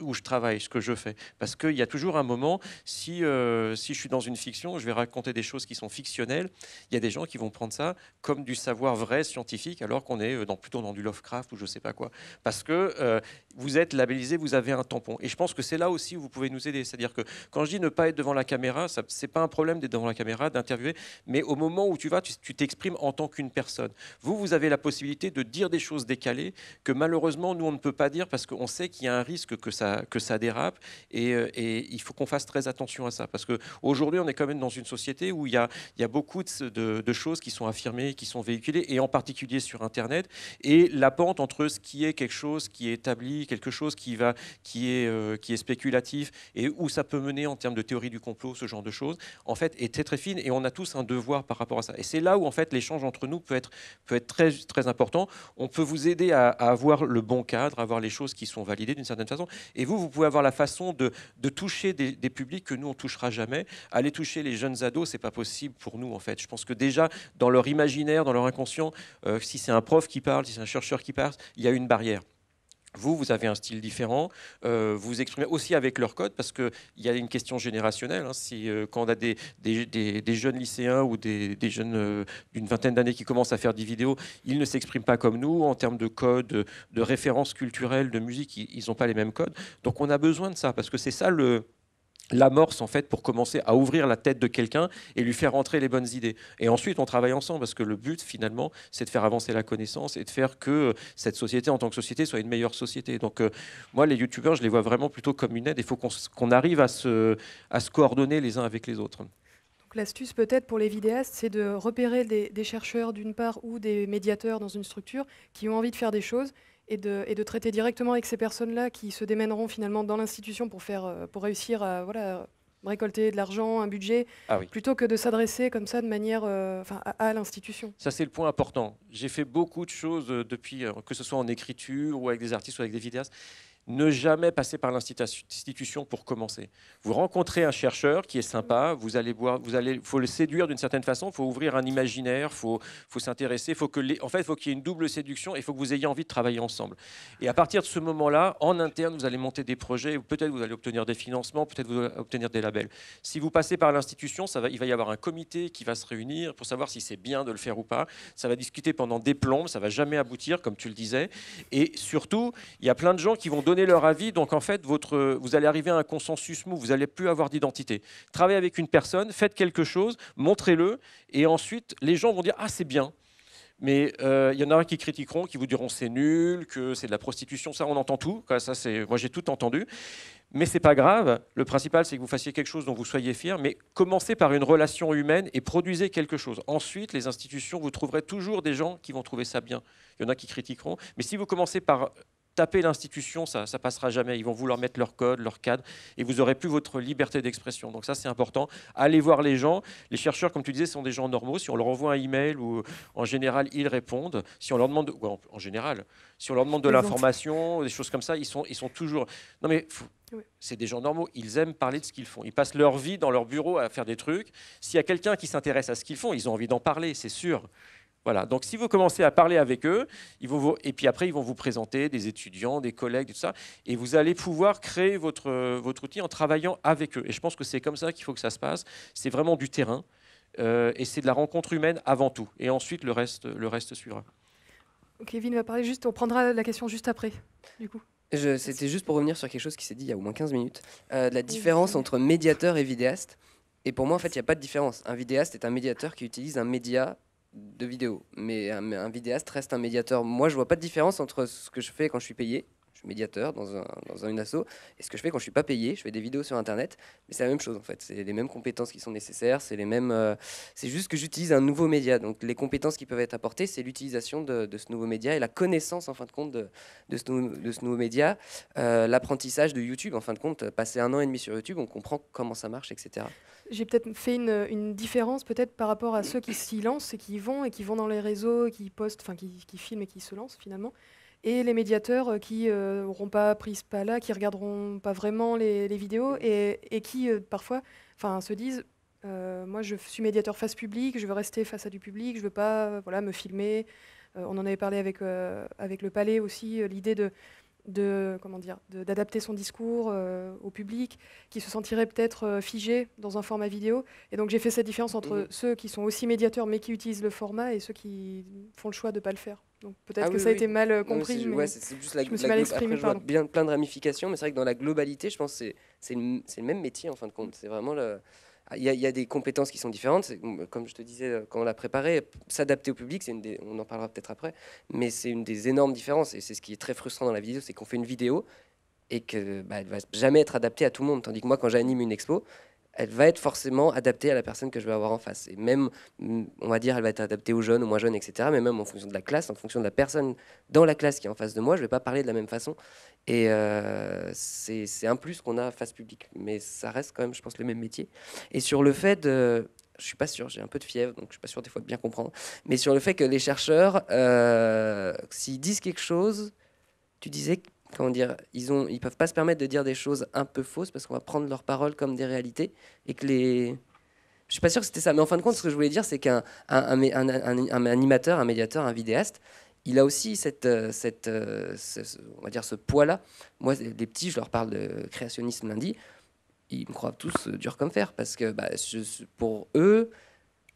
où je travaille, ce que je fais. Parce qu'il y a toujours un moment, si, euh, si je suis dans une fiction, je vais raconter des choses qui sont fictionnelles. Il y a des gens qui vont prendre ça comme du savoir vrai scientifique, alors qu'on est euh, dans, plutôt dans du Lovecraft ou je sais pas quoi. Parce que euh, vous êtes labellisé, vous avez un tampon. Et je pense que c'est là aussi où vous pouvez nous aider. C'est-à-dire que quand je dis ne pas être devant la caméra, ce n'est pas un problème d'être devant la caméra, d'interviewer, mais au moment où tu vas, tu t'exprimes en tant qu'une personne. Vous, vous avez la possibilité de dire des choses décalées que malheureusement, nous, on ne peut pas dire parce qu'on sait qu'il y a un risque que ça que ça dérape. Euh, et, il faut qu'on fasse très attention à ça. Parce qu'aujourd'hui, on est quand même dans une société où il y a, y a beaucoup de, choses qui sont affirmées, qui sont véhiculées, et en particulier sur Internet. Et la pente entre ce qui est quelque chose qui est établi, quelque chose qui, va, qui, est, euh, qui est spéculatif, et où ça peut mener en termes de théorie du complot, ce genre de choses, en fait, est très très fine. Et on a tous un devoir par rapport à ça. Et c'est là où, en fait, l'échange entre nous peut être, peut être très, très important. On peut vous aider à, à avoir le bon cadre, à avoir les choses qui sont validées d'une certaine façon. Et vous, vous pouvez avoir la façon de, toucher des, publics que nous, on touchera jamais. Aller toucher les jeunes ados, ce n'est pas possible pour nous, en fait. Je pense que déjà, dans leur imaginaire, dans leur inconscient, euh, si c'est un prof qui parle, si c'est un chercheur qui parle, il y a une barrière. Vous, vous avez un style différent, euh, vous exprimez aussi avec leur code, parce qu'il y a une question générationnelle. Hein. Euh, quand on a des, jeunes lycéens ou des, jeunes euh, d'une vingtaine d'années qui commencent à faire des vidéos, ils ne s'expriment pas comme nous en termes de code, de références culturelles, de musique, ils n'ont pas les mêmes codes. Donc on a besoin de ça, parce que c'est ça le, l'amorce en fait pour commencer à ouvrir la tête de quelqu'un et lui faire entrer les bonnes idées. Et ensuite on travaille ensemble parce que le but finalement c'est de faire avancer la connaissance et de faire que euh, cette société en tant que société soit une meilleure société. Donc euh, moi les youtubeurs je les vois vraiment plutôt comme une aide. Il faut qu'on arrive à se, coordonner les uns avec les autres. L'astuce peut-être pour les vidéastes, c'est de repérer des chercheurs d'une part ou des médiateurs dans une structure qui ont envie de faire des choses et de, traiter directement avec ces personnes-là qui se démèneront finalement dans l'institution pour, euh, pour réussir à voilà, récolter de l'argent, un budget, ah plutôt que de s'adresser comme ça de manière euh, à, à l'institution. Ça, c'est le point important. J'ai fait beaucoup de choses euh, depuis, que ce soit en écriture ou avec des artistes ou avec des vidéastes ne jamais passer par l'institution pour commencer. Vous rencontrez un chercheur qui est sympa, vous allez boire, vous allez, faut le séduire d'une certaine façon, faut ouvrir un imaginaire, faut, faut s'intéresser, faut que, en fait, faut qu'il y ait une double séduction et faut que vous ayez envie de travailler ensemble. Et à partir de ce moment-là, en interne, vous allez monter des projets, peut-être vous allez obtenir des financements, peut-être vous allez obtenir des labels. Si vous passez par l'institution, ça va, il va y avoir un comité qui va se réunir pour savoir si c'est bien de le faire ou pas. Ça va discuter pendant des plombes, ça va jamais aboutir, comme tu le disais. Et surtout, il y a plein de gens qui vont donner leur avis. Donc, en fait, votre, vous allez arriver à un consensus mou, vous n'allez plus avoir d'identité. Travaillez avec une personne, faites quelque chose, montrez-le, et ensuite, les gens vont dire Ah, c'est bien. Mais euh, il y en a qui critiqueront, qui vous diront c'est nul, que c'est de la prostitution, ça on entend tout. Ça, c'est, moi j'ai tout entendu. Mais c'est pas grave. Le principal c'est que vous fassiez quelque chose dont vous soyez fier. Mais commencez par une relation humaine et produisez quelque chose. Ensuite, les institutions, vous trouverez toujours des gens qui vont trouver ça bien. Il y en a qui critiqueront. Mais si vous commencez par taper l'institution, ça ne passera jamais. Ils vont vouloir mettre leur code, leur cadre, et vous n'aurez plus votre liberté d'expression. Donc ça, c'est important. Allez voir les gens. Les chercheurs, comme tu disais, sont des gens normaux. Si on leur envoie un email, ou en général, ils répondent. Si on leur demande, en général, si on leur demande de l'information, des choses comme ça, ils sont, ils sont toujours. Non mais c'est des gens normaux. Ils aiment parler de ce qu'ils font. Ils passent leur vie dans leur bureau à faire des trucs. S'il y a quelqu'un qui s'intéresse à ce qu'ils font, ils ont envie d'en parler, c'est sûr. Voilà. Donc, si vous commencez à parler avec eux, et puis après, ils vont vous présenter des étudiants, des collègues, tout ça, et vous allez pouvoir créer votre, votre outil en travaillant avec eux. Et je pense que c'est comme ça qu'il faut que ça se passe. C'est vraiment du terrain, euh, et c'est de la rencontre humaine avant tout. Et ensuite, le reste, le reste suivra. Kevin va parler juste, on prendra la question juste après, du coup. C'était juste pour revenir sur quelque chose qui s'est dit il y a au moins 15 minutes, euh, la différence entre médiateur et vidéaste. Et pour moi, en fait, il n'y a pas de différence. Un vidéaste est un médiateur qui utilise un média de vidéos, Mais un, vidéaste reste un médiateur. Moi, je vois pas de différence entre ce que je fais quand je suis payé, je suis médiateur dans, un, dans une asso, et ce que je fais quand je suis pas payé, je fais des vidéos sur Internet. Mais c'est la même chose en fait. C'est les mêmes compétences qui sont nécessaires. C'est les mêmes. Euh, c'est juste que j'utilise un nouveau média. Donc les compétences qui peuvent être apportées, c'est l'utilisation de, ce nouveau média et la connaissance en fin de compte de, de, ce, nouveau média, euh, l'apprentissage de YouTube. En fin de compte, passer un an et demi sur YouTube, on comprend comment ça marche, etc j'ai peut-être fait une, différence peut-être par rapport à ceux qui s'y lancent et qui vont et qui vont dans les réseaux, qui postent, enfin qui, filment et qui se lancent finalement, et les médiateurs euh, qui n'auront euh, pas pris ce pas-là, qui regarderont pas vraiment les, vidéos et, qui euh, parfois, enfin se disent, moi je suis médiateur face publique, je veux rester face à du public, je veux pas voilà me filmer. on en avait parlé avec avec le Palais aussi, l'idée de de comment dire d'adapter son discours euh, au public qui se sentirait peut-être euh, figé dans un format vidéo et donc j'ai fait cette différence entre mhm. ceux qui sont aussi médiateurs mais qui utilisent le format et ceux qui font le choix de ne pas le faire donc peut-être ah que ça a été mal euh, compris mais c'est juste la, je me suis mal bien plein de ramifications mais c'est vrai que dans la globalité je pense que c'est le, même métier en fin de compte mm. c'est vraiment le, ah, il y, a des compétences qui sont différentes. Comme je te disais euh, quand on l'a préparé, s'adapter au public, une on en parlera peut-être après, mais c'est une des énormes différences. Et c'est ce qui est très frustrant dans la vidéo, c'est qu'on fait une vidéo et qu'elle bah, ne va jamais être adaptée à tout le monde. Tandis que moi, quand j'anime une expo, elle va être forcément adaptée à la personne que je vais avoir en face. Et même, on va dire, elle va être adaptée aux jeunes, aux moins jeunes, etc. Mais même en fonction de la classe, en fonction de la personne dans la classe qui est en face de moi, je ne vais pas parler de la même façon. Et euh, c'est un plus qu'on a face publique. Mais ça reste quand même, je pense, le même métier. Et sur le fait de... Je suis pas sûr, j'ai un peu de fièvre, donc je suis pas sûr des fois de bien comprendre. Mais sur le fait que les chercheurs, euh, s'ils disent quelque chose, tu disais comment dire, ils ont, ils peuvent pas se permettre de dire des choses un peu fausses parce qu'on va prendre leurs paroles comme des réalités et que les je suis pas sûr que c'était ça, mais en fin de compte, ce que je voulais dire, c'est qu'un un, un, animateur, un médiateur, un vidéaste, il a aussi cette, cette, ce, on va dire ce poids-là. Moi, les petits, je leur parle de créationnisme lundi, ils me croient tous dur comme fer, parce que bah, pour eux,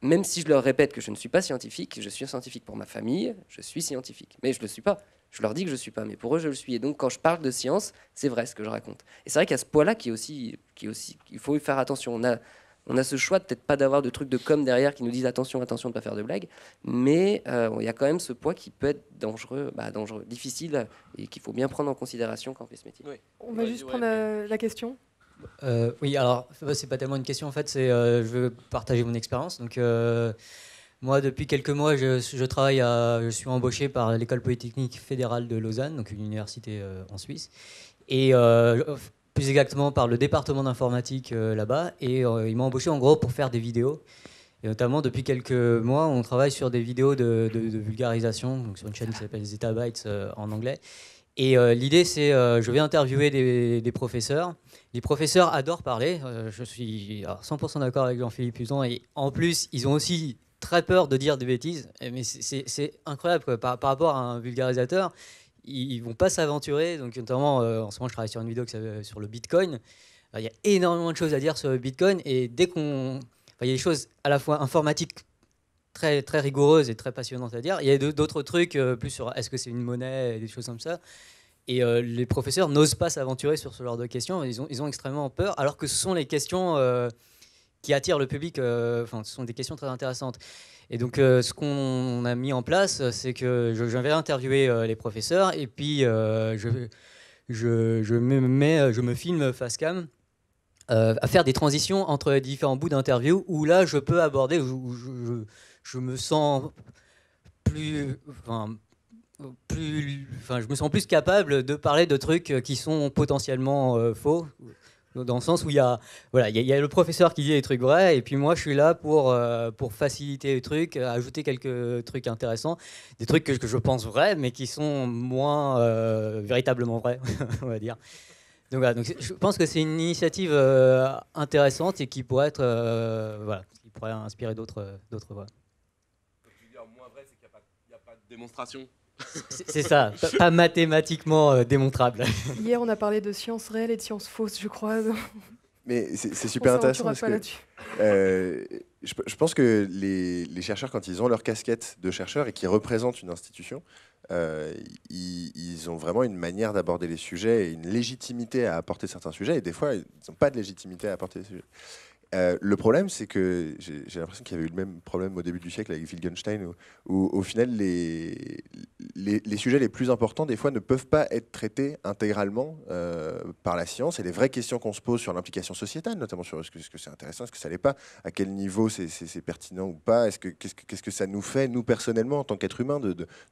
même si je leur répète que je ne suis pas scientifique, je suis scientifique pour ma famille, je suis scientifique, mais je ne le suis pas. Je leur dis que je ne suis pas, mais pour eux, je le suis. Et donc, quand je parle de science, c'est vrai ce que je raconte. Et c'est vrai qu'il y a ce poids là qui est aussi, qui est aussi, il faut faire attention. On a, on a ce choix de peut-être pas d'avoir de trucs de com derrière qui nous disent attention, attention de pas faire de blagues, mais euh, il y a quand même ce poids qui peut être dangereux, bah, dangereux, difficile et qu'il faut bien prendre en considération quand on fait ce métier. On va juste prendre euh, la question. Euh, oui, alors c'est pas tellement une question en fait, c'est je veux partager mon expérience. Donc moi, depuis quelques mois, je, travaille je suis embauché par l'école polytechnique fédérale de Lausanne, donc une université euh, en Suisse, et euh, plus exactement par le département d'informatique euh, là-bas. Et ils m'ont embauché en gros pour faire des vidéos. Et notamment, depuis quelques mois, on travaille sur des vidéos de, vulgarisation, donc sur une chaîne qui s'appelle Zetabytes en anglais. Et l'idée, c'est je vais interviewer des, professeurs. Les professeurs adorent parler. je suis à 100% d'accord avec Jean-Philippe Usan. Et en plus, ils ont aussi très peur de dire des bêtises, eh, mais c'est incroyable Par, par, rapport à un vulgarisateur. Ils, vont pas s'aventurer, donc notamment euh, en ce moment je travaille sur une vidéo qui sur le Bitcoin. il y a énormément de choses à dire sur le Bitcoin et dès qu'on, il y a des choses à la fois informatiques très très rigoureuses et très passionnantes à dire. Il y a d'autres trucs euh, plus sur est-ce que c'est une monnaie et des choses comme ça. Et euh, les professeurs n'osent pas s'aventurer sur ce genre de questions. Ils ont, ils ont extrêmement peur, alors que ce sont les questions qui attirent le public. Euh, enfin, ce sont des questions très intéressantes. Et donc, euh, ce qu'on a mis en place, euh, c'est que je, vais interviewer les professeurs et puis je, je, me mets, je me filme face cam. à faire des transitions entre différents bouts d'interview où là je peux aborder, où je, me sens plus, enfin, plus, enfin, je me sens plus capable de parler de trucs qui sont potentiellement faux dans le sens où il y a, voilà, il y, le professeur qui dit les trucs vrais, et puis moi je suis là pour, euh, pour faciliter les trucs, euh, ajouter quelques trucs intéressants, des trucs que, je pense vrais, mais qui sont moins euh, véritablement vrais, on va dire. Donc voilà, donc je pense que c'est une initiative intéressante et qui pourrait être, voilà, qui pourrait inspirer d'autres, d'autres voix moins vrai, c'est qu'il n'y a, pas de démonstration c'est ça, pas mathématiquement euh, démontrable. Hier, on a parlé de sciences réelles et de sciences fausses, je crois. Mais c'est super intéressant parce que euh, je, pense que les, chercheurs, quand ils ont leur casquette de chercheur et qui représentent une institution, euh, ils, ont vraiment une manière d'aborder les sujets et une légitimité à apporter certains sujets. Et des fois, ils n'ont pas de légitimité à apporter les sujets. Euh, le problème, c'est que j'ai l'impression qu'il y avait eu le même problème au début du siècle avec Wittgenstein, où, au final, les, les, sujets les plus importants, des fois, ne peuvent pas être traités intégralement euh, par la science et les vraies questions qu'on se pose sur l'implication sociétale, notamment sur ce que c'est intéressant, est-ce que ça l'est pas, à quel niveau c'est pertinent ou pas, qu'est-ce que, ça nous fait nous personnellement en tant qu'être humain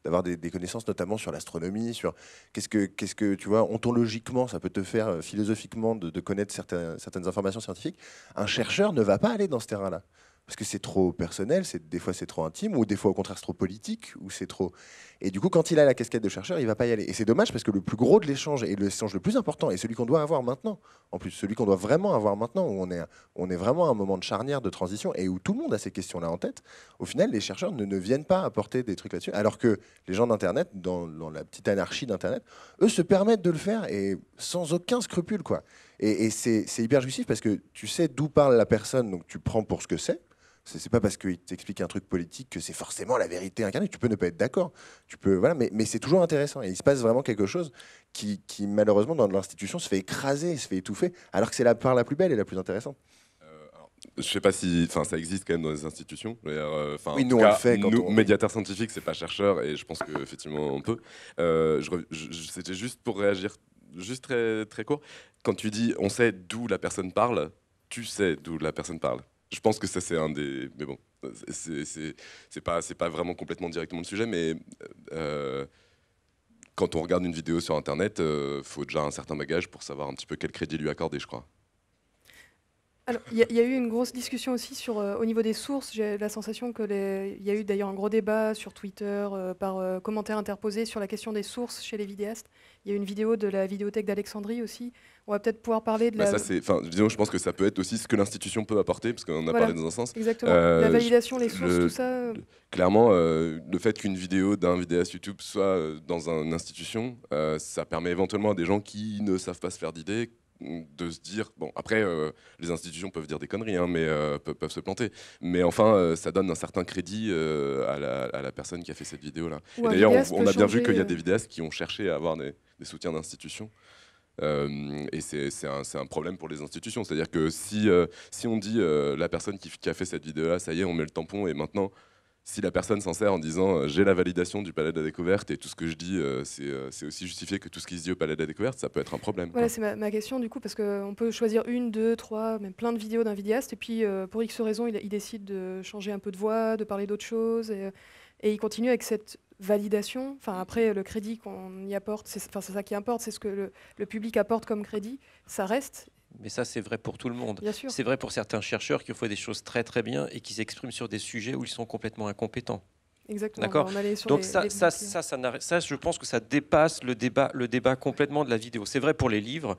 d'avoir des, connaissances notamment sur l'astronomie, sur qu'est-ce que tu vois ontologiquement ça peut te faire euh, philosophiquement de, connaître certaines informations scientifiques. Un chercheur ne va pas aller dans ce terrain-là parce que c'est trop personnel, c'est des fois c'est trop intime, ou des fois au contraire c'est trop politique, ou c'est trop. Et du coup, quand il a la casquette de chercheur, il va pas y aller. Et c'est dommage parce que le plus gros de l'échange et l'échange le plus important est celui qu'on doit avoir maintenant, en plus celui qu'on doit vraiment avoir maintenant, où on est, on est vraiment à un moment de charnière, de transition, et où tout le monde a ces questions-là en tête. Au final, les chercheurs ne, ne viennent pas apporter des trucs là-dessus, alors que les gens d'internet, dans, dans la petite anarchie d'internet, eux se permettent de le faire et sans aucun scrupule, quoi. Et, c'est hyper jouissif parce que tu sais d'où parle la personne, donc tu prends pour ce que c'est. Ce n'est pas parce qu'il t'explique un truc politique que c'est forcément la vérité incarnée. Tu peux ne pas être d'accord. Tu peux, voilà, mais, c'est toujours intéressant. il se passe vraiment quelque chose qui, malheureusement, dans l'institution, se fait écraser, se fait étouffer, alors que c'est la part la plus belle et la plus intéressante. Euh, je sais pas si, enfin, ça existe quand même dans les institutions. oui, nous, fait. nous, médiateurs scientifiques, c'est pas chercheurs, et je pense qu'effectivement, on peut. Euh, c'était juste pour réagir, juste très, très court. Quand tu dis, on sait d'où la personne parle, tu sais d'où la personne parle je pense que ça, c'est un des. Mais bon, c'est pas, pas vraiment complètement directement le sujet, mais. Euh, quand on regarde une vidéo sur Internet, il euh, faut déjà un certain bagage pour savoir un petit peu quel crédit lui accorder, je crois. Alors, il y, a eu une grosse discussion aussi sur, euh, au niveau des sources. J'ai la sensation que il y a eu d'ailleurs un gros débat sur Twitter par commentaire commentaires interposés sur la question des sources chez les vidéastes. Il y a eu une vidéo de la vidéothèque d'Alexandrie aussi on va peut-être pouvoir parler de bah, la. disons, je pense que ça peut être aussi ce que l'institution peut apporter, parce qu'on a parlé dans un sens. Exactement. Euh, la validation, les sources, tout ça. Euh. Clairement, euh, le fait qu'une vidéo d'un vidéaste YouTube soit dans une institution, ça permet éventuellement à des gens qui ne savent pas se faire d'idées mm, de se dire bon après les institutions peuvent dire des conneries hein, mais peuvent, se planter mais enfin ça donne un certain crédit à la, personne qui a fait cette vidéo là d'ailleurs on, a bien vu qu'il y a des vidéastes qui ont cherché à avoir des, des soutiens d'institutions euh, et c'est un, problème pour les institutions. C'est-à-dire que si, euh, si on dit euh, la personne qui, a fait cette vidéo-là, ça y est, on met le tampon et maintenant, si la personne s'en sert en disant j'ai la validation du palais de la découverte et tout ce que je dis c'est aussi justifié que tout ce qui se dit au palais de la découverte, ça peut être un problème. Voilà, c'est ma, question du coup, parce qu'on peut choisir une, deux, trois, même plein de vidéos d'un vidéaste et puis pour X raison, il, décide de changer un peu de voix, de parler d'autre chose et il continue avec cette validation. Enfin, mm. après, le crédit qu'on y apporte, c'est ça qui importe, c'est ce que le, public apporte comme crédit, ça reste. Mais ça, c'est vrai pour tout le monde. C'est vrai pour certains chercheurs qui font des choses très très bien et qui s'expriment sur des sujets où ils sont complètement incompétents. Exactement. D'accord. Donc ça, ça, ça, ça, je pense que ça dépasse le débat, le débat complètement de la vidéo. C'est vrai pour les livres.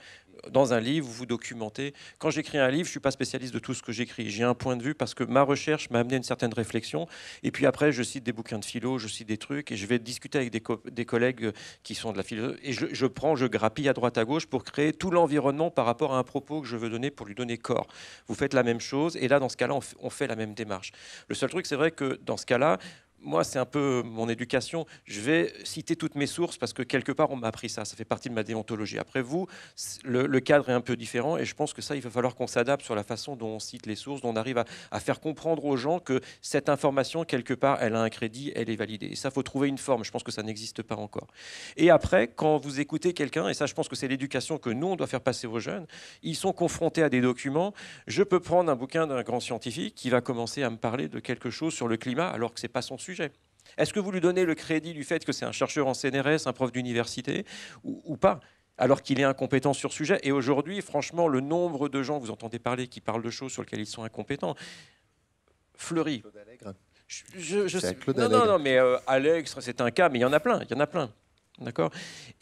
Dans un livre, vous vous documentez. Quand j'écris un livre, je suis pas spécialiste de tout ce que j'écris. J'ai un point de vue parce que ma recherche m'a amené à une certaine réflexion. Et puis après, je cite des bouquins de philo, je cite des trucs, et je vais discuter avec des, des collègues qui sont de la philo. Et je, prends, je grappille à droite à gauche pour créer tout l'environnement par rapport à un propos que je veux donner pour lui donner corps. Vous faites la même chose, et là, dans ce cas-là, on, on fait la même démarche. Le seul truc, c'est vrai que dans ce cas-là, moi, c'est un peu mon éducation. Je vais citer toutes mes sources parce que quelque part, on m'a appris ça. Ça fait partie de ma déontologie. Après vous, le, cadre est un peu différent et je pense que ça, il va falloir qu'on s'adapte sur la façon dont on cite les sources, dont on arrive à, à, faire comprendre aux gens que cette information, quelque part, elle a un crédit, elle est validée. Et ça, faut trouver une forme. Je pense que ça n'existe pas encore. Et après, quand vous écoutez quelqu'un, et ça, je pense que c'est l'éducation que nous, on doit faire passer aux jeunes, ils sont confrontés à des documents. Je peux prendre un bouquin d'un grand scientifique qui va commencer à me parler de quelque chose sur le climat alors que c'est pas son sujet est-ce que vous lui donnez le crédit du fait que c'est un chercheur en CNRS, un prof d'université, ou, pas alors qu'il est incompétent sur sujet. Et aujourd'hui, franchement, le nombre de gens, vous entendez parler, qui parlent de choses sur lesquelles ils sont incompétents, fleurit. Je, sais... non, non, non, mais euh, Alex, c'est un cas, mais il y en a plein, il y en a plein. D'accord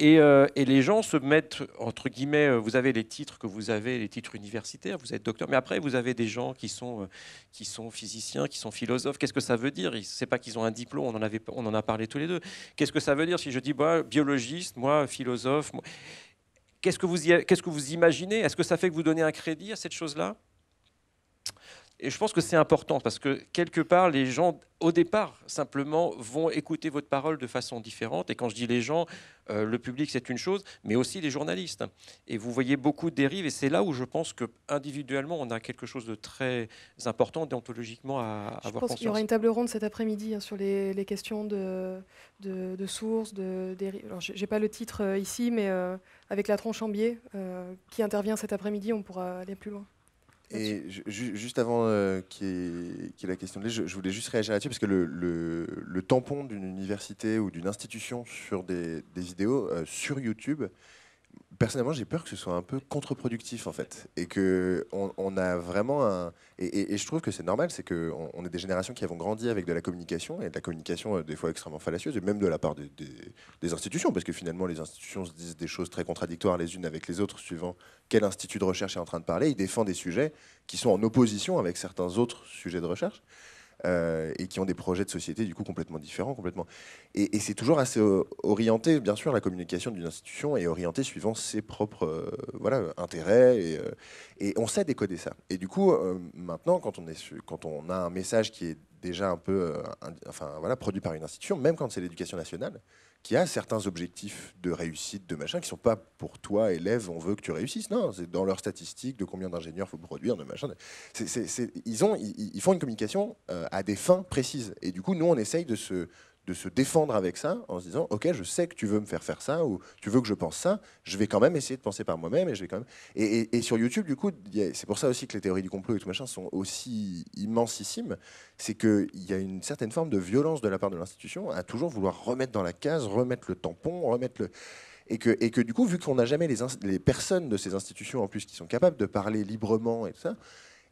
euh, et, les gens se mettent, entre guillemets, euh, vous avez les titres que vous avez, les titres universitaires, vous êtes docteur, mais après, vous avez des gens qui sont, euh, qui sont physiciens, qui sont philosophes. Qu'est-ce que ça veut dire C'est pas qu'ils ont un diplôme, on en, avait, on en a parlé tous les deux. Qu'est-ce que ça veut dire si je dis biologiste, moi, philosophe Qu'est-ce que vous imaginez Est-ce que ça fait que vous donnez un crédit à cette chose-là et je pense que c'est important parce que quelque part, les gens, au départ, simplement, vont écouter votre parole de façon différente. Et quand je dis les gens, euh, le public, c'est une chose, mais aussi les journalistes. Et vous voyez beaucoup de dérives. Et c'est là où je pense que individuellement, on a quelque chose de très important déontologiquement à, avoir conscience. Je pense qu'il y aura une table ronde cet après-midi hein, sur les, questions de, de, sources, de dérives. Alors, j'ai pas le titre euh, ici, mais euh, avec la tronche en biais qui intervient cet après-midi, on pourra aller plus loin. Et juste avant euh, qu'il y ait la question de je, je voulais juste réagir là-dessus parce que le, tampon d'une université ou d'une institution sur des, vidéos euh, sur YouTube, personnellement, j'ai peur que ce soit un peu contre-productif en fait, et que on, a vraiment Et, je trouve que c'est normal, c'est qu'on est des générations qui avons grandi avec de la communication et de la communication euh, des fois extrêmement fallacieuse, et même de la part des, institutions, parce que finalement, les institutions se disent des choses très contradictoires les unes avec les autres suivant quel institut de recherche est en train de parler. il défend des sujets qui sont en opposition avec certains autres sujets de recherche. Euh, et qui ont des projets de société du coup complètement différents, complètement. Et, c'est toujours assez euh, orienté, bien sûr, la communication d'une institution est orientée suivant ses propres euh, voilà intérêts et, on sait décoder ça. Et du coup, maintenant, quand on est quand on a un message qui est déjà un peu, enfin voilà, produit par une institution, même quand c'est l'éducation nationale qui a certains objectifs de réussite, de machin, qui ne sont pas pour toi, élève, on veut que tu réussisses. Non, c'est dans leurs statistiques de combien d'ingénieurs faut produire, de machin. ils, ont, ils, font une communication euh, à des fins précises. Et du coup, nous, on essaye de se, de se défendre avec ça en se disant ok je sais que tu veux me faire faire ça ou tu veux que je pense ça je vais quand même essayer de penser par moi-même et je vais quand même et, sur YouTube du coup c'est pour ça aussi que les théories du complot et tout machin sont aussi immensissimes c'est qu'il y a une certaine forme de violence de la part de l'institution à toujours vouloir remettre dans la case remettre le tampon remettre le et que, et que du coup vu qu'on n'a jamais les, les personnes de ces institutions en plus qui sont capables de parler librement et tout ça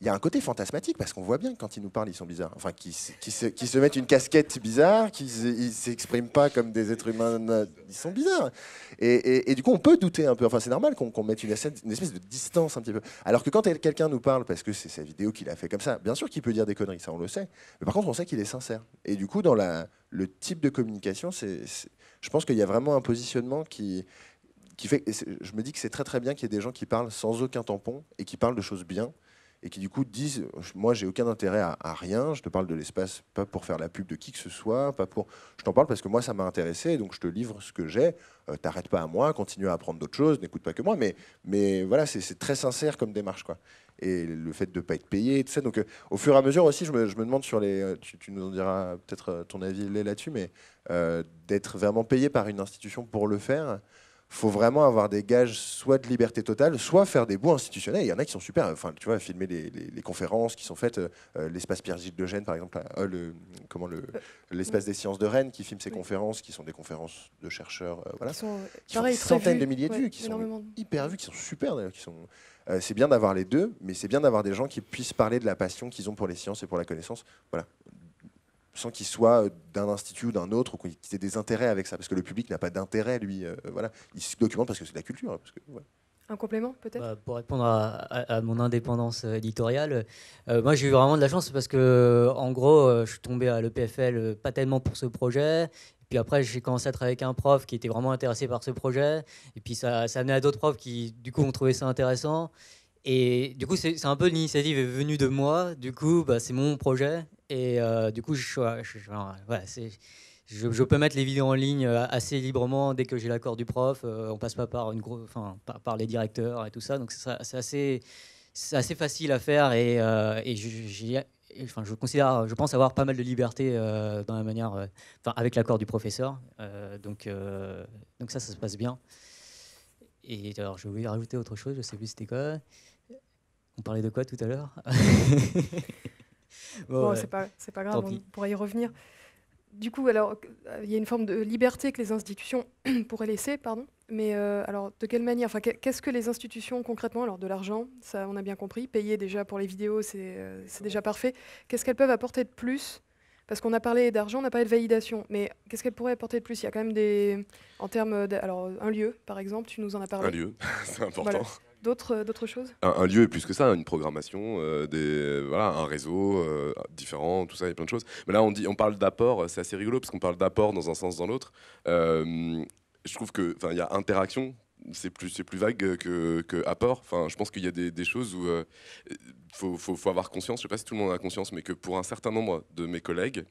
il y a un côté fantasmatique parce qu'on voit bien que quand ils nous parlent, ils sont bizarres. Enfin, qui, se, mettent une casquette bizarre, qui ne s'expriment pas comme des êtres humains, ils sont bizarres. Et, du coup, on peut douter un peu. Enfin, c'est normal qu'on mette une, une, espèce de distance un petit peu. Alors que quand quelqu'un nous parle, parce que c'est sa vidéo qu'il a fait comme ça, bien sûr qu'il peut dire des conneries, ça on le sait. Mais par contre, on sait qu'il est sincère. Et du coup, dans le type de communication, c'est, je pense qu'il y a vraiment un positionnement qui, qui fait. Je me dis que c'est très très bien qu'il y ait des gens qui parlent sans aucun tampon et qui parlent de choses bien et qui du coup disent moi j'ai aucun intérêt à, rien, je te parle de l'espace pas pour faire la pub de qui que ce soit, pas pour je t'en parle parce que moi ça m'a intéressé donc je te livre ce que j'ai, euh, t'arrêtes pas à moi, continue à apprendre d'autres choses, n'écoute pas que moi mais mais voilà, c'est très sincère comme démarche quoi. Et le fait de ne pas être payé, et ça. Donc, euh, au fur et à mesure aussi, je me, demande sur les. Euh, tu, nous en diras peut-être ton avis là-dessus, mais d'être vraiment payé par une institution pour le faire, faut vraiment avoir des gages soit de liberté totale, soit faire des bouts institutionnels. Il y en a qui sont super. Euh, enfin, tu vois, filmer les, conférences qui sont faites, euh, euh, l'espace Pierre Gilles de Gênes, par exemple, le, comment le, l'espace des sciences de Rennes qui filme ses conférences, qui sont des conférences de chercheurs, voilà, qui sont, des centaines de milliers de vues, qui sont hyper vues, qui sont super d'ailleurs, qui sont. c'est bien d'avoir les deux, mais c'est bien d'avoir des gens qui puissent parler de la passion qu'ils ont pour les sciences et pour la connaissance. Voilà, sans qu'il soit d'un institut ou d'un autre, ou qu'il ait des intérêts avec ça. Parce que le public n'a pas d'intérêt, lui. Euh, voilà. Il se documente parce que c'est de la culture. Hein, un complément peut-être bah, Pour répondre à, mon indépendance euh, éditoriale, euh, moi j'ai eu vraiment de la chance parce que en gros je suis tombé à l'EPFL pas tellement pour ce projet. puis après j'ai commencé à travailler avec un prof qui était vraiment intéressé par ce projet. Et puis ça, ça amenait à d'autres profs qui du coup ont trouvé ça intéressant. Et du coup c'est un peu l'initiative est venue de moi. Du coup bah, c'est mon projet et euh, du coup, je, peux mettre les vidéos en ligne euh, assez librement dès que j'ai l'accord du prof. On euh, on passe pas par, une par, les directeurs et tout ça. Donc c'est assez, assez facile à faire et, enfin, je considère, je pense avoir pas mal de liberté dans la manière, avec l'accord du professeur. donc, donc ça, ça se passe bien. Et alors, je voulais rajouter autre chose. Je sais plus c'était quoi. On parlait de quoi tout à l'heure bon, c'est pas, grave, on pourra y revenir. Du coup, alors, il y a une forme de liberté que les institutions pourraient laisser, pardon. Mais euh, alors, de quelle manière Enfin, qu'est-ce que les institutions concrètement Alors, de l'argent, ça, on a bien compris. Payer déjà pour les vidéos, c'est euh, déjà parfait. Qu'est-ce qu'elles peuvent apporter de plus parce qu'on a parlé d'argent, on n'a parlé de validation. Mais qu'est-ce qu'elles pourraient apporter de plus Il y a quand même des. En termes. alors, un lieu, par exemple, tu nous en as parlé. Un lieu, c'est important. Euh, d'autres choses un, lieu est plus que ça, une programmation, euh, des, euh, voilà, un réseau différent, tout ça, il y a plein de choses. Mais là, on, dit, on parle d'apport, c'est assez rigolo parce qu'on parle d'apport dans un sens, dans l'autre. je trouve que, enfin, il y a interaction. C'est plus, plus vague que, apport. Enfin, je pense qu'il y a des, choses où il faut, faut, faut, avoir conscience, je ne sais pas si tout le monde a conscience, mais que pour un certain nombre de mes collègues,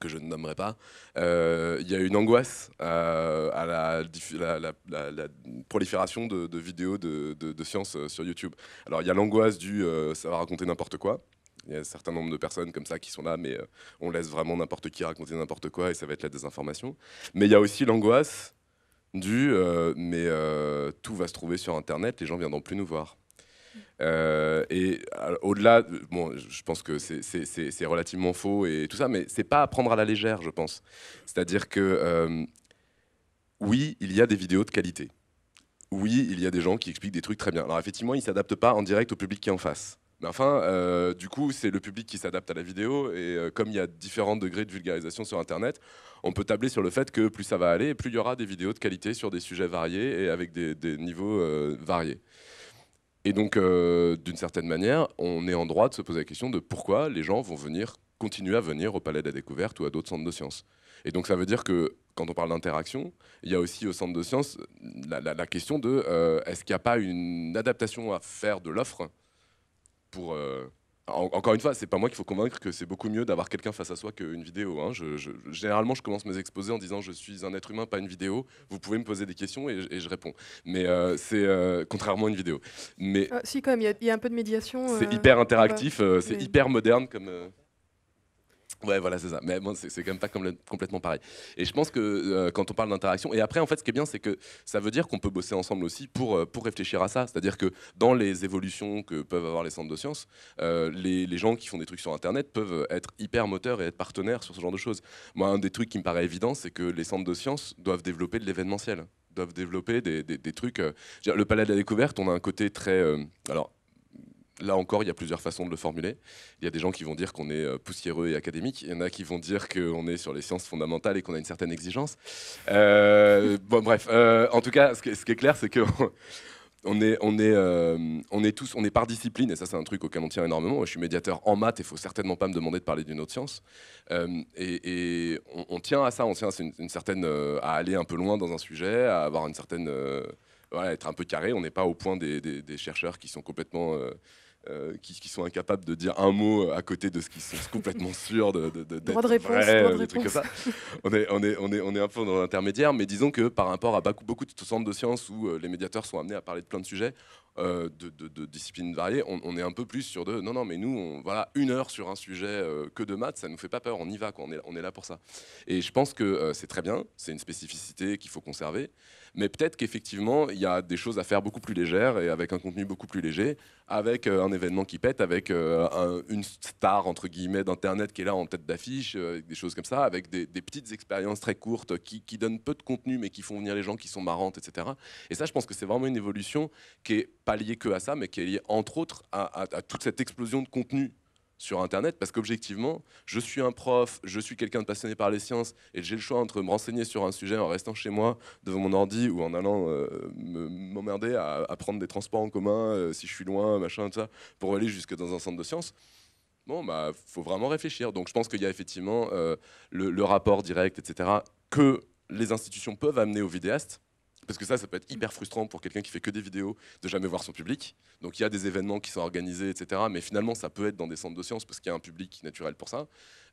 que je ne nommerai pas, euh, il y a une angoisse euh, à la, la, prolifération de, vidéos de, de, science euh, sur YouTube. Alors il y a l'angoisse du ça va raconter n'importe quoi ». Il y a un certain nombre de personnes comme ça qui sont là, mais on laisse vraiment n'importe qui raconter n'importe quoi et ça va être la désinformation. Mais il y a aussi l'angoisse du mais tout va se trouver sur Internet, les gens viendront plus nous voir ». Euh, et euh, au-delà, bon, je pense que c'est relativement faux et tout ça, mais c'est pas à prendre à la légère, je pense. C'est-à-dire que euh, oui, il y a des vidéos de qualité. Oui, il y a des gens qui expliquent des trucs très bien. Alors effectivement, ils ne s'adaptent pas en direct au public qui est en face. Mais enfin, du coup, c'est le public qui s'adapte à la vidéo. Et comme il y a différents degrés de vulgarisation sur Internet, on peut tabler sur le fait que plus ça va aller, plus il y aura des vidéos de qualité sur des sujets variés et avec des, niveaux variés. Et donc, euh, d'une certaine manière, on est en droit de se poser la question de pourquoi les gens vont venir, continuer à venir au Palais de la Découverte ou à d'autres centres de sciences. Et donc, ça veut dire que quand on parle d'interaction, il y a aussi au centre de sciences la, question de euh, est-ce qu'il n'y a pas une adaptation à faire de l'offre pour, euh, encore une fois, c'est pas moi qu'il faut convaincre que c'est beaucoup mieux d'avoir quelqu'un face à soi qu'une vidéo. Hein. généralement, je commence mes exposés en disant je suis un être humain, pas une vidéo. Vous pouvez me poser des questions et, je réponds. Mais euh, c'est euh, contrairement à une vidéo. Mais ah, si, quand même, il y, a un peu de médiation. C'est euh, hyper interactif, c'est hyper moderne comme. Ouais, voilà, c'est ça. Mais bon, c'est quand même pas comme complètement pareil. Et je pense que euh, quand on parle d'interaction, et après, en fait, ce qui est bien, c'est que ça veut dire qu'on peut bosser ensemble aussi pour, euh, pour réfléchir à ça. C'est-à-dire que dans les évolutions que peuvent avoir les centres de sciences, euh, les, les, gens qui font des trucs sur Internet peuvent être hyper moteurs et être partenaires sur ce genre de choses. Moi, un des trucs qui me paraît évident, c'est que les centres de sciences doivent développer de l'événementiel, doivent développer des, des, des trucs. le palais de la découverte, on a un côté très. alors, Là encore, il y a plusieurs façons de le formuler. Il y a des gens qui vont dire qu'on est euh, poussiéreux et académique. Il y en a qui vont dire qu'on est sur les sciences fondamentales et qu'on a une certaine exigence. Euh, bon, bref. Euh, en tout cas, ce qui, est clair, c'est que on est, tous, on est par discipline, et ça c'est un truc auquel on tient énormément. je suis médiateur en maths, et il faut certainement pas me demander de parler d'une autre science. et, on, tient à ça, on tient à une, certaine, à aller un peu loin dans un sujet, à avoir une certaine, être un peu carré. On n'est pas au point des chercheurs qui sont complètement euh, qui, sont incapables de dire un mot euh, à côté de ce qu'ils sont complètement sûrs de, de, de, de réponse, de euh, réponse. Comme ça. on, est, un peu dans l'intermédiaire, mais disons que par rapport à beaucoup, de centres de sciences où les médiateurs sont amenés à parler de plein de sujets, de, de, disciplines variées, on, est un peu plus sur de non, non, mais nous, on, voilà, une heure sur un sujet que de maths, ça nous fait pas peur, on y va, quoi, on est là pour ça. Et je pense que c'est très bien, c'est une spécificité qu'il faut conserver. Mais peut-être qu'effectivement, il y a des choses à faire beaucoup plus légères et avec un contenu beaucoup plus léger, avec euh, un événement qui pète, avec euh, une star, entre guillemets, d'Internet qui est là en tête d'affiche, euh, des choses comme ça, avec des, petites expériences très courtes qui, donnent peu de contenu mais qui font venir les gens qui sont marrantes, etc. Et ça, je pense que c'est vraiment une évolution qui est pas liée que à ça, mais qui est liée entre autres à toute cette explosion de contenu sur Internet, parce qu'objectivement, je suis un prof, je suis quelqu'un de passionné par les sciences, et j'ai le choix entre me renseigner sur un sujet en restant chez moi devant mon ordi ou en allant euh, m'emmerder à, prendre des transports en commun euh, si je suis loin, machin, tout ça, pour aller jusque dans un centre de sciences. Bon, bah, faut vraiment réfléchir. Donc, je pense qu'il y a effectivement euh, le rapport direct, etc., que les institutions peuvent amener aux vidéastes parce que ça, ça peut être hyper frustrant pour quelqu'un qui fait que des vidéos de jamais voir son public. Donc il y a des événements qui sont organisés, etc. Mais finalement, ça peut être dans des centres de sciences parce qu'il y a un public naturel pour ça.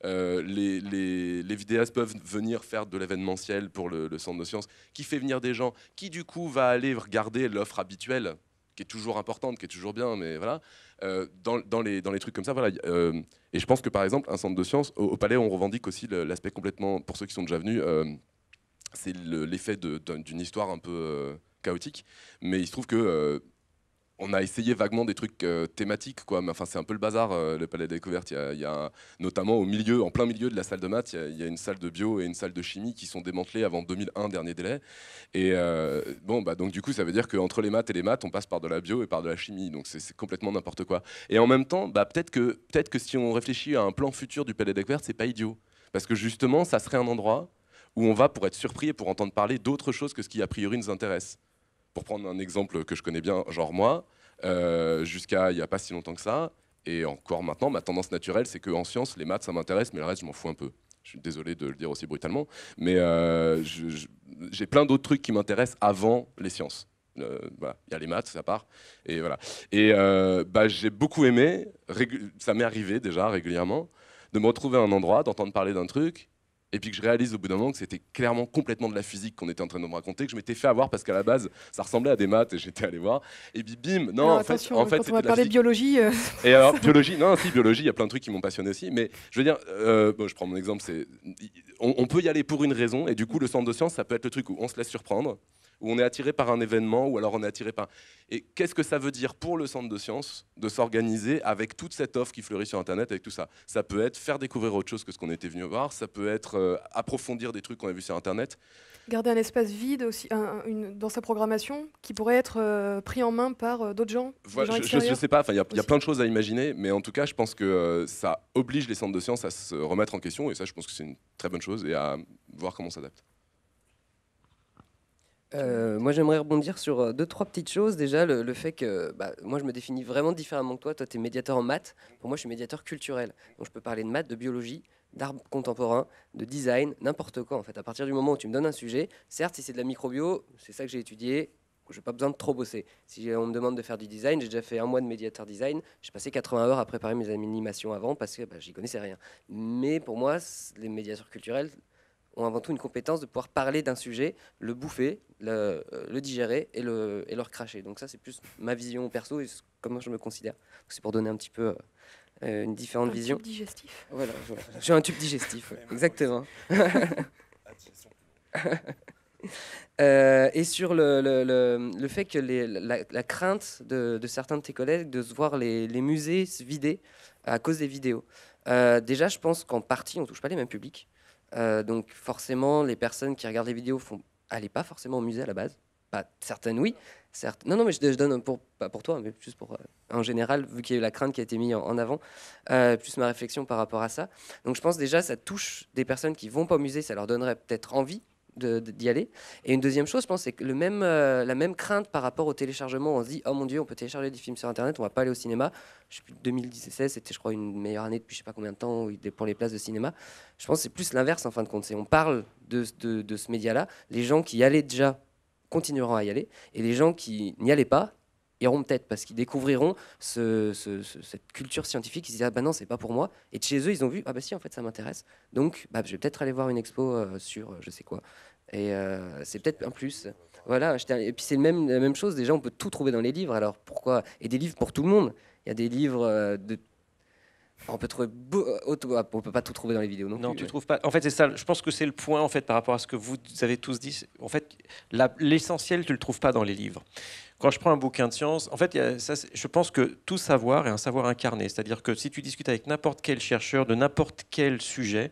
Euh, les, les, vidéastes peuvent venir faire de l'événementiel pour le, centre de sciences qui fait venir des gens qui, du coup, va aller regarder l'offre habituelle qui est toujours importante, qui est toujours bien, mais voilà. Euh, dans, les, dans les trucs comme ça, voilà. Euh, et je pense que par exemple, un centre de sciences, au, au Palais, on revendique aussi l'aspect complètement, pour ceux qui sont déjà venus, c'est l'effet d'une histoire un peu euh, chaotique. Mais il se trouve que euh, on a essayé vaguement des trucs euh, thématiques, quoi. enfin, c'est un peu le bazar, le palais des découvertes. Il y, notamment au milieu, en plein milieu de la salle de maths, il y, a, une salle de bio et une salle de chimie qui sont démantelées avant 2001, dernier délai. Et bon, bah, donc du coup, ça veut dire qu'entre les maths et les maths, on passe par de la bio et par de la chimie. Donc c'est complètement n'importe quoi. Et en même temps, bah, peut-être que peut-être que si on réfléchit à un plan futur du palais des découvertes, c'est pas idiot, parce que justement, ça serait un endroit où on va pour être surpris et pour entendre parler d'autres choses que ce qui a priori nous intéresse. Pour prendre un exemple que je connais bien, genre moi, euh, jusqu'à il n'y a pas si longtemps que ça, et encore maintenant, ma tendance naturelle, c'est qu'en sciences, les maths, ça m'intéresse, mais le reste, je m'en fous un peu. Je suis désolé de le dire aussi brutalement, mais euh, j'ai plein d'autres trucs qui m'intéressent avant les sciences. Euh, il y a les maths, ça part. Et voilà. Et bah, j'ai beaucoup aimé, ça m'est arrivé déjà régulièrement, de me retrouver à un endroit, d'entendre parler d'un truc, et puis que je réalise au bout d'un moment que c'était clairement complètement de la physique qu'on était en train de me raconter, que je m'étais fait avoir parce qu'à la base, ça ressemblait à des maths et j'étais allé voir. Et puis bim, non, en fait, en fait on va parler de biologie. Euh, et alors, biologie, non, si, biologie, il y a plein de trucs qui m'ont passionné aussi, mais je veux dire, euh, bon, je prends mon exemple, c'est on, on, peut y aller pour une raison, et du coup, le centre de sciences, ça peut être le truc où on se laisse surprendre, où on est attiré par un événement, ou alors on est attiré par... Et qu'est-ce que ça veut dire pour le centre de sciences de s'organiser avec toute cette offre qui fleurit sur Internet, avec tout ça Ça peut être faire découvrir autre chose que ce qu'on était venu voir, ça peut être euh, approfondir des trucs qu'on a vus sur Internet. Garder un espace vide aussi une, dans sa programmation qui pourrait être euh, pris en main par euh, d'autres gens. Voilà, je ne sais pas, il y, y, a plein de choses à imaginer, mais en tout cas, je pense que ça oblige les centres de sciences à se remettre en question, et ça, je pense que c'est une très bonne chose, et à voir comment on s'adapte. Euh, moi, j'aimerais rebondir sur euh, deux, trois petites choses. Déjà, le, fait que bah, moi, je me définis vraiment différemment que toi. Toi, tu es médiateur en maths. Pour moi, je suis médiateur culturel. Donc, je peux parler de maths, de biologie, d'art contemporain, de design, n'importe quoi. En fait, à partir du moment où tu me donnes un sujet, certes, si c'est de la microbio, c'est ça que j'ai étudié. je n'ai pas besoin de trop bosser. Si on me demande de faire du design, j'ai déjà fait un mois de médiateur design. J'ai passé 80 heures à préparer mes animations avant parce que bah, j'y connaissais rien. Mais pour moi, les médiateurs culturels, ont avant tout une compétence de pouvoir parler d'un sujet, le bouffer, euh, le, digérer et le, et le recracher. Donc ça, c'est plus ma vision perso et comment je me considère. C'est pour donner un petit peu euh, une différente un vision. Tube digestif. Voilà, j'ai un tube digestif, exactement. Euh, et sur le, fait que la, crainte de, certains de tes collègues de se voir les, musées se vider à cause des vidéos. déjà, je pense qu'en partie, on touche pas les mêmes publics. Euh, donc forcément, les personnes qui regardent les vidéos font aller pas forcément au musée à la base. Pas certaines oui, certes. Non non mais je, donne pour pas pour toi mais juste pour euh, en général vu qu'il y a eu la crainte qui a été mise en, avant, euh, plus ma réflexion par rapport à ça. Donc je pense déjà ça touche des personnes qui vont pas au musée, ça leur donnerait peut-être envie d'y aller. Et une deuxième chose, je pense, c'est que le même, euh, la même crainte par rapport au téléchargement, on se dit, oh mon Dieu, on peut télécharger des films sur Internet, on va pas aller au cinéma. Je sais 2016, c'était, je crois, une meilleure année depuis je sais pas combien de temps pour les places de cinéma. Je pense que c'est plus l'inverse, en fin de compte. on parle de, de ce média-là, les gens qui y allaient déjà continueront à y aller, et les gens qui n'y allaient pas iront peut-être parce qu'ils découvriront cette culture scientifique. Ils disent ah bah non c'est pas pour moi. Et chez eux ils ont vu ah bah si en fait ça m'intéresse. Donc bah, je vais peut-être aller voir une expo euh, sur euh, je sais quoi. Et euh, c'est peut-être un plus. Voilà. Et puis c'est même, la même chose. Déjà on peut tout trouver dans les livres. Alors pourquoi Et des livres pour tout le monde. Il y a des livres de on peut trouver ah, on peut pas tout trouver dans les vidéos non Non, tu trouves pas. En fait, c'est ça. Je pense que c'est le point en fait par rapport à ce que vous avez tous dit. En fait, l'essentiel tu le trouves pas dans les livres quand je prends un bouquin de science, en fait, je pense que tout savoir est un savoir incarné. C'est-à-dire que si tu discutes avec n'importe quel chercheur de n'importe quel sujet,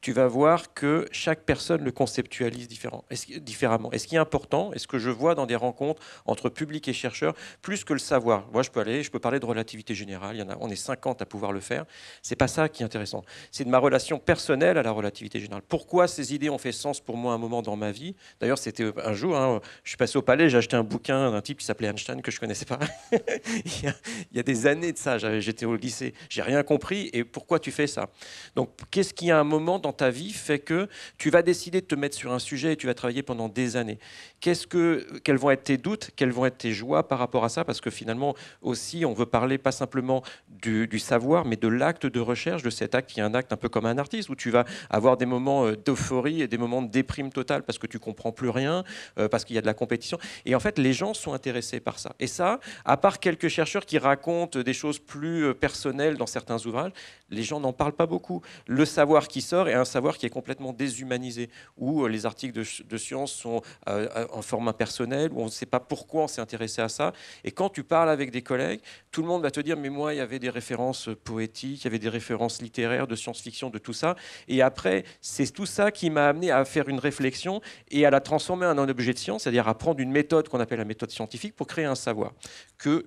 tu vas voir que chaque personne le conceptualise différemment. est différemment. est ce qui est important, est ce que je vois dans des rencontres entre public et chercheurs, plus que le savoir, moi je peux aller, je peux parler de relativité générale, il y en a, on est 50 à pouvoir le faire, c'est pas ça qui est intéressant, c'est de ma relation personnelle à la relativité générale. Pourquoi ces idées ont fait sens pour moi un moment dans ma vie D'ailleurs, c'était euh, un jour, hein, je suis passé au palais, j'ai acheté un bouquin d'un type qui s'appelait Einstein que je connaissais pas. il, y a, des années de ça, j'étais au lycée, j'ai rien compris, et pourquoi tu fais ça Donc qu'est-ce qu'il y a un moment ta vie fait que tu vas décider de te mettre sur un sujet et tu vas travailler pendant des années. Qu'est-ce que, quels vont être tes doutes, quelles vont être tes joies par rapport à ça Parce que finalement aussi, on veut parler pas simplement du, du savoir, mais de l'acte de recherche, de cet acte qui est un acte un peu comme un artiste, où tu vas avoir des moments euh, d'euphorie et des moments de déprime totale parce que tu comprends plus rien, euh, parce qu'il y a de la compétition. Et en fait, les gens sont intéressés par ça. Et ça, à part quelques chercheurs qui racontent des choses plus euh, personnelles dans certains ouvrages, les gens n'en parlent pas beaucoup. Le savoir qui sort est un savoir qui est complètement déshumanisé, où euh, les articles de, science sont euh, en format personnel, où on ne sait pas pourquoi on s'est intéressé à ça. Et quand tu parles avec des collègues, tout le monde va te dire, mais moi, il y avait des références euh, poétiques, il y avait des références littéraires, de science-fiction, de tout ça. Et après, c'est tout ça qui m'a amené à faire une réflexion et à la transformer en un objet de science, c'est-à-dire à prendre une méthode qu'on appelle la méthode scientifique pour créer un savoir que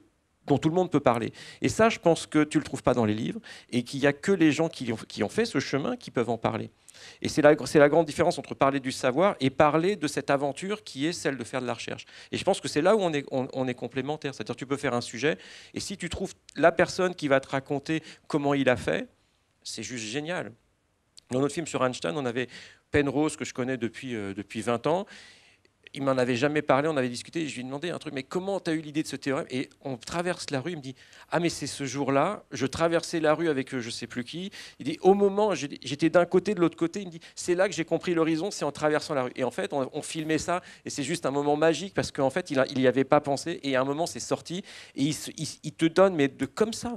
dont tout le monde peut parler. Et ça, je pense que tu le trouves pas dans les livres et qu'il n'y a que les gens qui ont, qui ont fait ce chemin qui peuvent en parler. Et c'est la, la, grande différence entre parler du savoir et parler de cette aventure qui est celle de faire de la recherche. Et je pense que c'est là où on est, on, complémentaire. C'est-à-dire tu peux faire un sujet, et si tu trouves la personne qui va te raconter comment il a fait, c'est juste génial. Dans notre film sur Einstein, on avait Penrose, que je connais depuis, euh, depuis 20 ans, il m'en avait jamais parlé, on avait discuté, je lui ai demandé un truc, mais comment tu as eu l'idée de ce théorème Et on traverse la rue, il me dit, ah mais c'est ce jour-là, je traversais la rue avec euh, je sais plus qui, il dit, au moment, j'étais d'un côté, de l'autre côté, il me dit, c'est là que j'ai compris l'horizon, c'est en traversant la rue. Et en fait, on, filmait ça, et c'est juste un moment magique, parce qu'en fait, il n'y avait pas pensé, et à un moment, c'est sorti, et il te donne, mais de comme ça,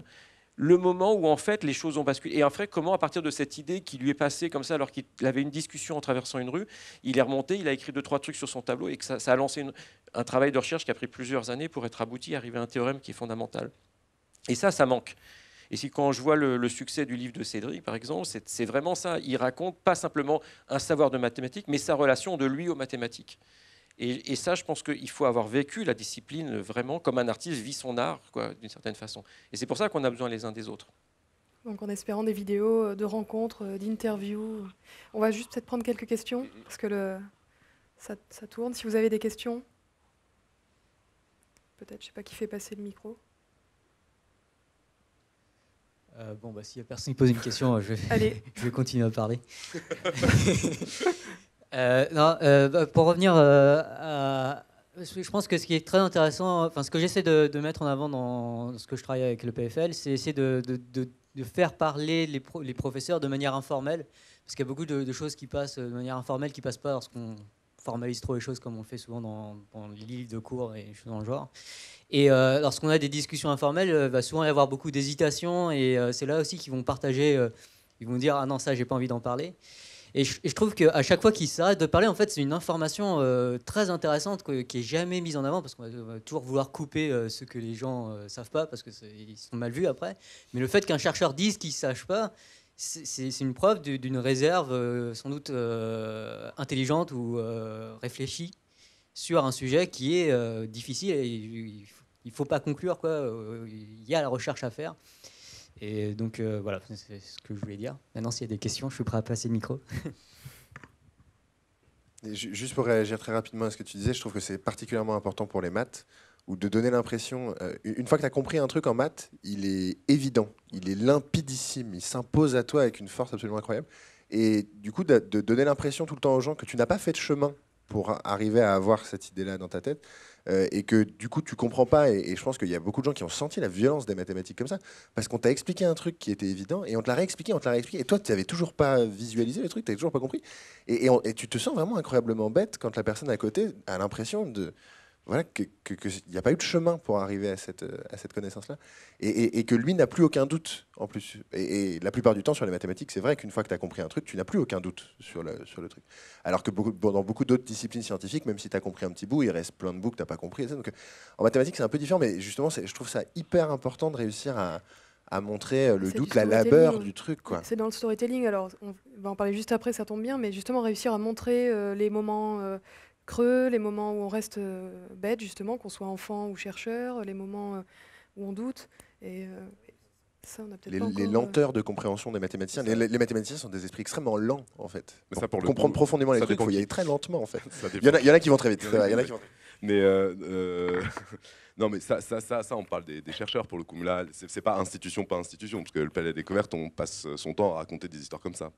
le moment où en fait les choses ont basculé. Et en fait comment à partir de cette idée qui lui est passée comme ça, alors qu'il avait une discussion en traversant une rue, il est remonté, il a écrit deux trois trucs sur son tableau et que ça, a lancé un travail de recherche qui a pris plusieurs années pour être abouti, arriver à un théorème qui est fondamental. Et ça, ça manque. Et si quand je vois le, succès du livre de Cédric, par exemple, c'est vraiment ça. Il raconte pas simplement un savoir de mathématiques, mais sa relation de lui aux mathématiques. Et, ça, je pense qu'il faut avoir vécu la discipline vraiment comme un artiste vit son art, d'une certaine façon. Et c'est pour ça qu'on a besoin les uns des autres. Donc en espérant des vidéos euh, de rencontres, euh, d'interviews. On va juste peut-être prendre quelques questions, mm-hmm. parce que le... ça, tourne. Si vous avez des questions, peut-être, je ne sais pas qui fait passer le micro. Euh, bon, bah, s'il n'y a personne qui pose une question, je vais, je vais continuer à parler. Euh, non, euh, pour revenir euh, Je pense que ce qui est très intéressant, enfin, ce que j'essaie de, mettre en avant dans ce que je travaille avec le PFL, c'est essayer de, faire parler les, professeurs de manière informelle, parce qu'il y a beaucoup de, choses qui passent de manière informelle qui passent pas lorsqu'on formalise trop les choses comme on fait souvent dans, les livres de cours et choses dans le genre. Et lorsqu'on a des discussions informelles, il va souvent y avoir beaucoup d'hésitations, Et c'est là aussi qu'ils vont partager, ils vont dire Ah non, ça, j'ai pas envie d'en parler. Et je, trouve qu'à chaque fois qu'il s'arrête de parler, en fait, c'est une information euh, très intéressante qui est jamais mise en avant parce qu'on va, toujours vouloir couper euh, ce que les gens ne euh, savent pas parce qu'ils sont mal vus après. Mais le fait qu'un chercheur dise qu'il ne sache pas, c'est une preuve d'une réserve sans doute intelligente ou réfléchie sur un sujet qui est difficile il ne faut pas conclure. Quoi. Il y a la recherche à faire. Et donc euh, voilà, c'est ce que je voulais dire. Maintenant, s'il y a des questions, je suis prêt à passer le micro. juste pour réagir très rapidement à ce que tu disais, je trouve que c'est particulièrement important pour les maths, ou de donner l'impression, euh, une fois que tu as compris un truc en maths, il est évident, il est limpidissime, il s'impose à toi avec une force absolument incroyable. Et du coup, de, de donner l'impression tout le temps aux gens que tu n'as pas fait de chemin pour arriver à avoir cette idée-là dans ta tête, euh, et que du coup tu comprends pas. Et, je pense qu'il y a beaucoup de gens qui ont senti la violence des mathématiques comme ça, parce qu'on t'a expliqué un truc qui était évident et on te l'a réexpliqué, on te l'a réexpliqué. Et toi, tu avais toujours pas visualisé le truc, tu toujours pas compris. et, tu te sens vraiment incroyablement bête quand la personne à côté a l'impression de voilà, qu'il que, n'y a pas eu de chemin pour arriver à cette, à cette connaissance-là, et, que lui n'a plus aucun doute en plus. Et, la plupart du temps, sur les mathématiques, c'est vrai qu'une fois que tu as compris un truc, tu n'as plus aucun doute sur le, le truc. Alors que dans beaucoup d'autres disciplines scientifiques, même si tu as compris un petit bout, il reste plein de bouts que tu n'as pas compris. Donc, euh, en mathématiques, c'est un peu différent, mais justement, je trouve ça hyper important de réussir à, montrer euh, le doute, la labeur du truc. C'est dans le storytelling, alors on va en parler juste après, ça tombe bien, mais justement réussir à montrer euh, les moments creux, les moments où on reste euh, bête, justement, qu'on soit enfant ou chercheur, les moments euh, où on doute. Et, euh, ça, on les, lenteurs de compréhension des mathématiciens. Les, mathématiciens sont des esprits extrêmement lents, en fait. pour, comprendre profondément les trucs, il faut y aller très lentement, en fait. Il y, en a, qui vont très vite. Mais non, mais ça, ça, ça, on parle des, chercheurs pour le coup. Mais là, c'est pas institution, pas institution, parce que le palais des découvertes, on passe son temps à raconter des histoires comme ça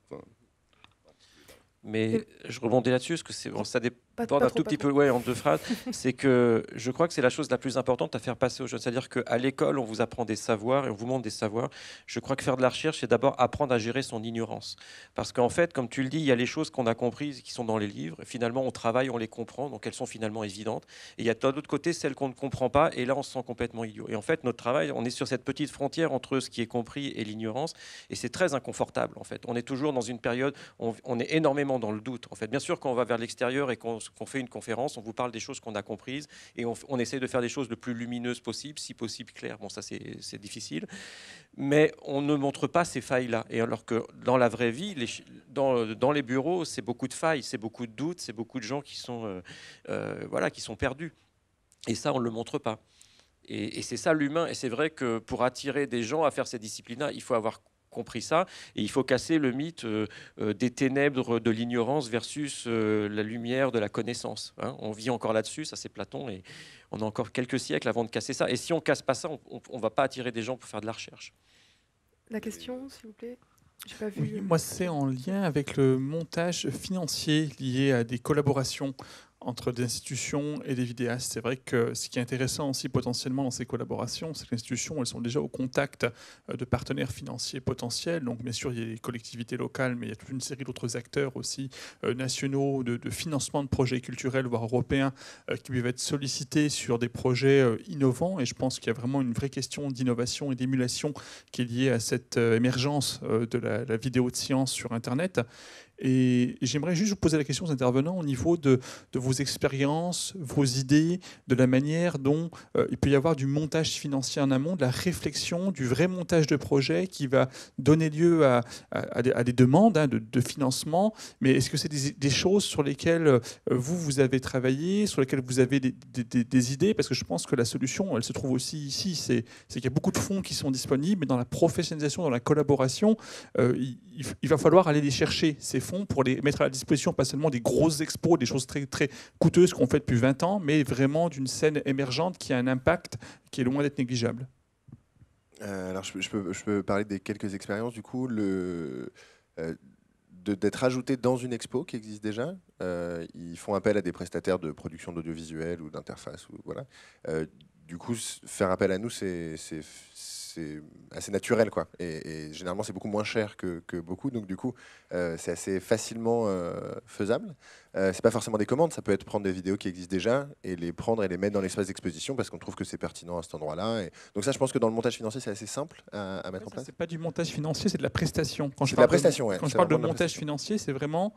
mais euh, je rebondais là-dessus, parce que c'est, ça dépend d'un tout petit peu, ouais, en deux phrases. c'est que je crois que c'est la chose la plus importante à faire passer aux jeunes. C'est-à-dire qu'à l'école, on vous apprend des savoirs et on vous montre des savoirs. Je crois que faire de la recherche, c'est d'abord apprendre à gérer son ignorance. Parce qu'en fait, comme tu le dis, il y a les choses qu'on a comprises qui sont dans les livres. Finalement, on travaille, on les comprend, donc elles sont finalement évidentes. Et il y a de l'autre côté celles qu'on ne comprend pas, et là, on se sent complètement idiot. Et en fait, notre travail, on est sur cette petite frontière entre ce qui est compris et l'ignorance, et c'est très inconfortable, en fait. On est toujours dans une période, on est énormément dans le doute. En fait, bien sûr, quand on va vers l'extérieur et qu'on fait une conférence, on vous parle des choses qu'on a comprises et on, on, essaie de faire des choses le plus lumineuses possible, si possible claires. Bon, ça c'est difficile, mais on ne montre pas ces failles-là. Et alors que dans la vraie vie, dans, les bureaux, c'est beaucoup de failles, c'est beaucoup de doutes, c'est beaucoup de gens qui sont euh, euh, voilà, qui sont perdus. Et ça, on ne le montre pas. Et, et c'est ça l'humain. Et c'est vrai que pour attirer des gens à faire ces disciplines-là, il faut avoir compris ça. Et il faut casser le mythe euh, euh, des ténèbres de l'ignorance versus euh, la lumière de la connaissance. Hein. On vit encore là-dessus, ça c'est Platon, et on a encore quelques siècles avant de casser ça. Et si on casse pas ça, on ne va pas attirer des gens pour faire de la recherche. La question, s'il vous plaît. Pas vu. moi, c'est en lien avec le montage financier lié à des collaborations entre des institutions et des vidéastes. C'est vrai que ce qui est intéressant aussi potentiellement dans ces collaborations, c'est que les institutions, elles sont déjà au contact euh, de partenaires financiers potentiels. Donc, bien sûr, il y a les collectivités locales, mais il y a toute une série d'autres acteurs aussi euh, nationaux de, financement de projets culturels, voire européens, euh, qui peuvent être sollicités sur des projets innovants. Et je pense qu'il y a vraiment une vraie question d'innovation et d'émulation qui est liée à cette émergence de la, la vidéo de science sur Internet. Et j'aimerais juste vous poser la question aux intervenants au niveau de, vos expériences, vos idées, de la manière dont euh, il peut y avoir du montage financier en amont, de la réflexion, du vrai montage de projet qui va donner lieu à, des, demandes hein, de, financement. Mais est-ce que c'est des, choses sur lesquelles euh, vous, vous avez travaillé, sur lesquelles vous avez des, idées Parce que je pense que la solution, elle se trouve aussi ici. C'est qu'il y a beaucoup de fonds qui sont disponibles, mais dans la professionnalisation, dans la collaboration, euh, il, va falloir aller les chercher, ces fonds pour les mettre à la disposition, pas seulement des grosses expos, des choses très, très coûteuses qu'on fait depuis 20 ans, mais vraiment d'une scène émergente qui a un impact qui est loin d'être négligeable. Euh, alors, je, peux, je, peux, parler des quelques expériences. Du coup, le, euh, d'être ajouté dans une expo qui existe déjà. Euh, ils font appel à des prestataires de production d'audiovisuel ou d'interface. Ou, voilà. du coup, faire appel à nous, c'est c'est assez naturel, quoi. Et, généralement, c'est beaucoup moins cher que, que, beaucoup, donc du coup, euh, c'est assez facilement euh, faisable. Euh, c'est pas forcément des commandes, ça peut être prendre des vidéos qui existent déjà et les prendre et les mettre dans l'espace d'exposition parce qu'on trouve que c'est pertinent à cet endroit-là. Et... Donc ça, je pense que dans le montage financier, c'est assez simple à, mettre en place. C'est pas du montage financier, c'est de la prestation. Quand la prestation, Quand je parle de montage financier, c'est vraiment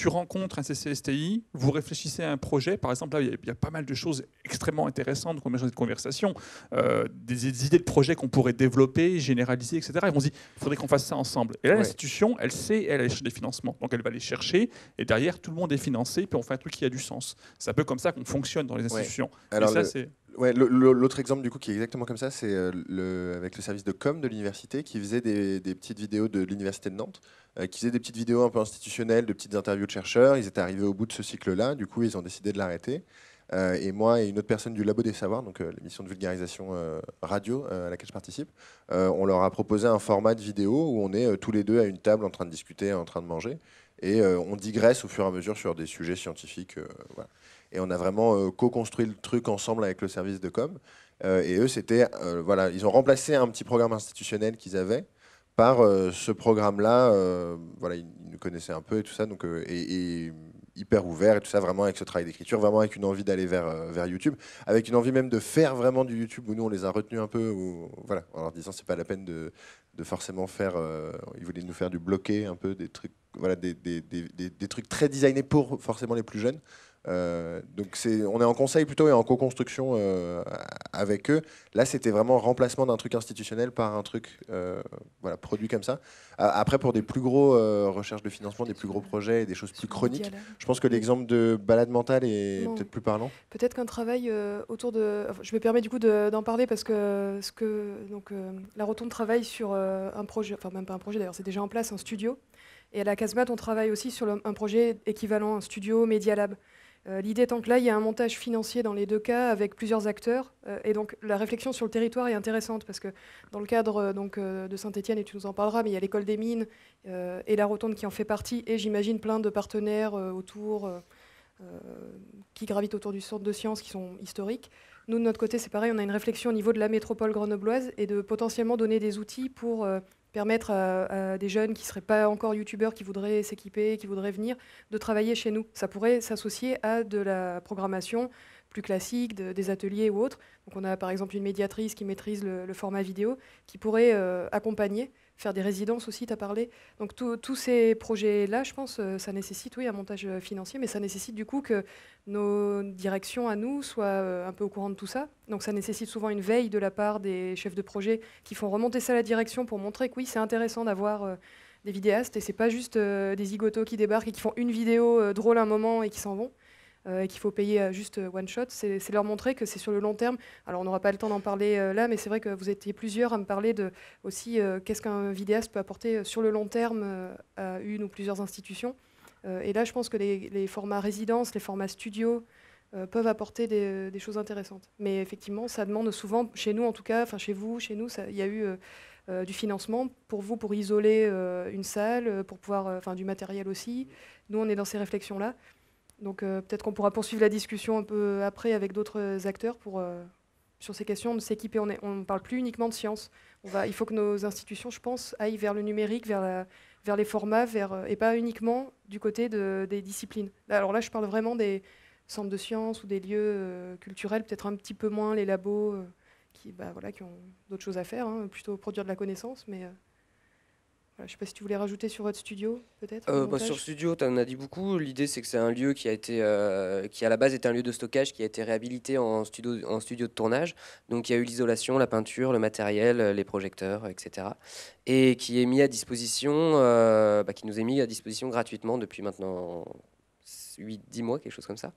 tu rencontres un CCSTI, vous réfléchissez à un projet. Par exemple, là, il y, a pas mal de choses extrêmement intéressantes qu'on eu dans cette conversation, euh, des, idées de projets qu'on pourrait développer, généraliser, etc. Et on se dit, il faudrait qu'on fasse ça ensemble. Et là, l'institution, elle sait, elle, a des financements. Donc, elle va les chercher, et derrière, tout le monde est financé, puis on fait un truc qui a du sens. C'est un peu comme ça qu'on fonctionne dans les institutions. Alors, et ça, Ouais, l'autre exemple du coup qui est exactement comme ça, c'est euh, le, avec le service de com de l'université qui faisait des petites vidéos de l'université de Nantes euh, qui faisaient des petites vidéos un peu institutionnelles, de petites interviews de chercheurs. Ils étaient arrivés au bout de ce cycle-là, du coup, ils ont décidé de l'arrêter. Euh, et moi et une autre personne du Labo des Savoirs, donc euh, l'émission de vulgarisation radio à laquelle je participe, on leur a proposé un format de vidéo où on est tous les deux à une table en train de discuter, en train de manger, et on digresse au fur et à mesure sur des sujets scientifiques. Et on a vraiment co-construit le truc ensemble avec le service de com. et eux, c'était voilà, ils ont remplacé un petit programme institutionnel qu'ils avaient par euh, ce programme-là. Euh, voilà, il, nous connaissait un peu et tout ça, donc, euh, et, hyper ouvert et tout ça, vraiment avec ce travail d'écriture, vraiment avec une envie d'aller vers, YouTube, avec une envie même de faire vraiment du YouTube où nous on les a retenus un peu, ou voilà, en leur disant c'est pas la peine de, forcément faire, ils voulaient nous faire du bloqué un peu, des trucs, voilà, des, trucs très designés pour forcément les plus jeunes. Euh, donc c'est, on est en conseil plutôt et en co-construction euh, avec eux. Là, c'était vraiment remplacement d'un truc institutionnel par un truc euh, voilà, produit comme ça. Après, pour des plus gros recherches de financement, des plus gros projets et des choses plus chroniques, je pense que l'exemple de balade mentale est peut-être plus parlant. Peut-être qu'un travail autour de... je me permets du coup d'en parler parce que, ce que donc, la Rotonde travaille sur un projet, enfin même pas un projet d'ailleurs, c'est déjà en place, un studio. Et à la Casemate, on travaille aussi sur un projet équivalent, un studio Media Lab. Euh, l'idée étant que là, il y a un montage financier dans les deux cas avec plusieurs acteurs. Euh, et donc, la réflexion sur le territoire est intéressante parce que dans le cadre euh, donc, de Saint-Etienne, et tu nous en parleras, mais il y a l'école des mines et la rotonde qui en fait partie, et j'imagine plein de partenaires autour qui gravitent autour du centre de sciences qui sont historiques. Nous, de notre côté, c'est pareil, on a une réflexion au niveau de la métropole grenobloise et de potentiellement donner des outils pour permettre à, des jeunes qui ne seraient pas encore youtubeurs, qui voudraient s'équiper, qui voudraient venir, de travailler chez nous. Ça pourrait s'associer à de la programmation plus classique, des ateliers ou autres. Donc on a par exemple une médiatrice qui maîtrise le, format vidéo, qui pourrait euh, accompagner faire des résidences aussi, tu as parlé. Donc tous ces projets-là, je pense, euh, ça nécessite, oui, un montage euh, financier, mais ça nécessite du coup que nos directions à nous soient euh, un peu au courant de tout ça. Donc ça nécessite souvent une veille de la part des chefs de projet qui font remonter ça à la direction pour montrer que oui, c'est intéressant d'avoir... des vidéastes et c'est pas juste des zigotos qui débarquent et qui font une vidéo drôle un moment et qui s'en vont. Euh, et qu'il faut payer euh, juste euh, one shot, c'est leur montrer que c'est sur le long terme. Alors on n'aura pas le temps d'en parler là, mais c'est vrai que vous étiez plusieurs à me parler de aussi qu'est-ce qu'un vidéaste peut apporter sur le long terme à une ou plusieurs institutions. et là, je pense que les, formats résidence, les formats studio, peuvent apporter des, choses intéressantes. Mais effectivement, ça demande souvent, chez nous en tout cas, enfin chez vous, chez nous, il y a eu du financement pour vous, pour isoler une salle, pour pouvoir, enfin du matériel aussi. Nous, on est dans ces réflexions-là. Donc euh, peut-être qu'on pourra poursuivre la discussion un peu après avec d'autres euh, acteurs pour, euh, sur ces questions de s'équiper. On ne parle plus uniquement de science. il faut que nos institutions, je pense, aillent vers le numérique, vers, les formats, et pas uniquement du côté des disciplines. Bah, alors là, je parle vraiment des centres de sciences ou des lieux culturels, peut-être un petit peu moins les labos qui, bah, voilà, qui ont d'autres choses à faire, hein, plutôt produire de la connaissance, mais euh, je ne sais pas si tu voulais rajouter sur votre studio, peut-être Sur euh, bah, Sur studio, tu en as dit beaucoup. L'idée, c'est que c'est un lieu qui a été, euh, qui à la base était un lieu de stockage, qui a été réhabilité en studio, en studio de tournage. Donc, il y a eu l'isolation, la peinture, le matériel, les projecteurs, etc. Et qui est mis à disposition, bah, qui nous est mis à disposition gratuitement depuis maintenant 8-10 mois, quelque chose comme ça,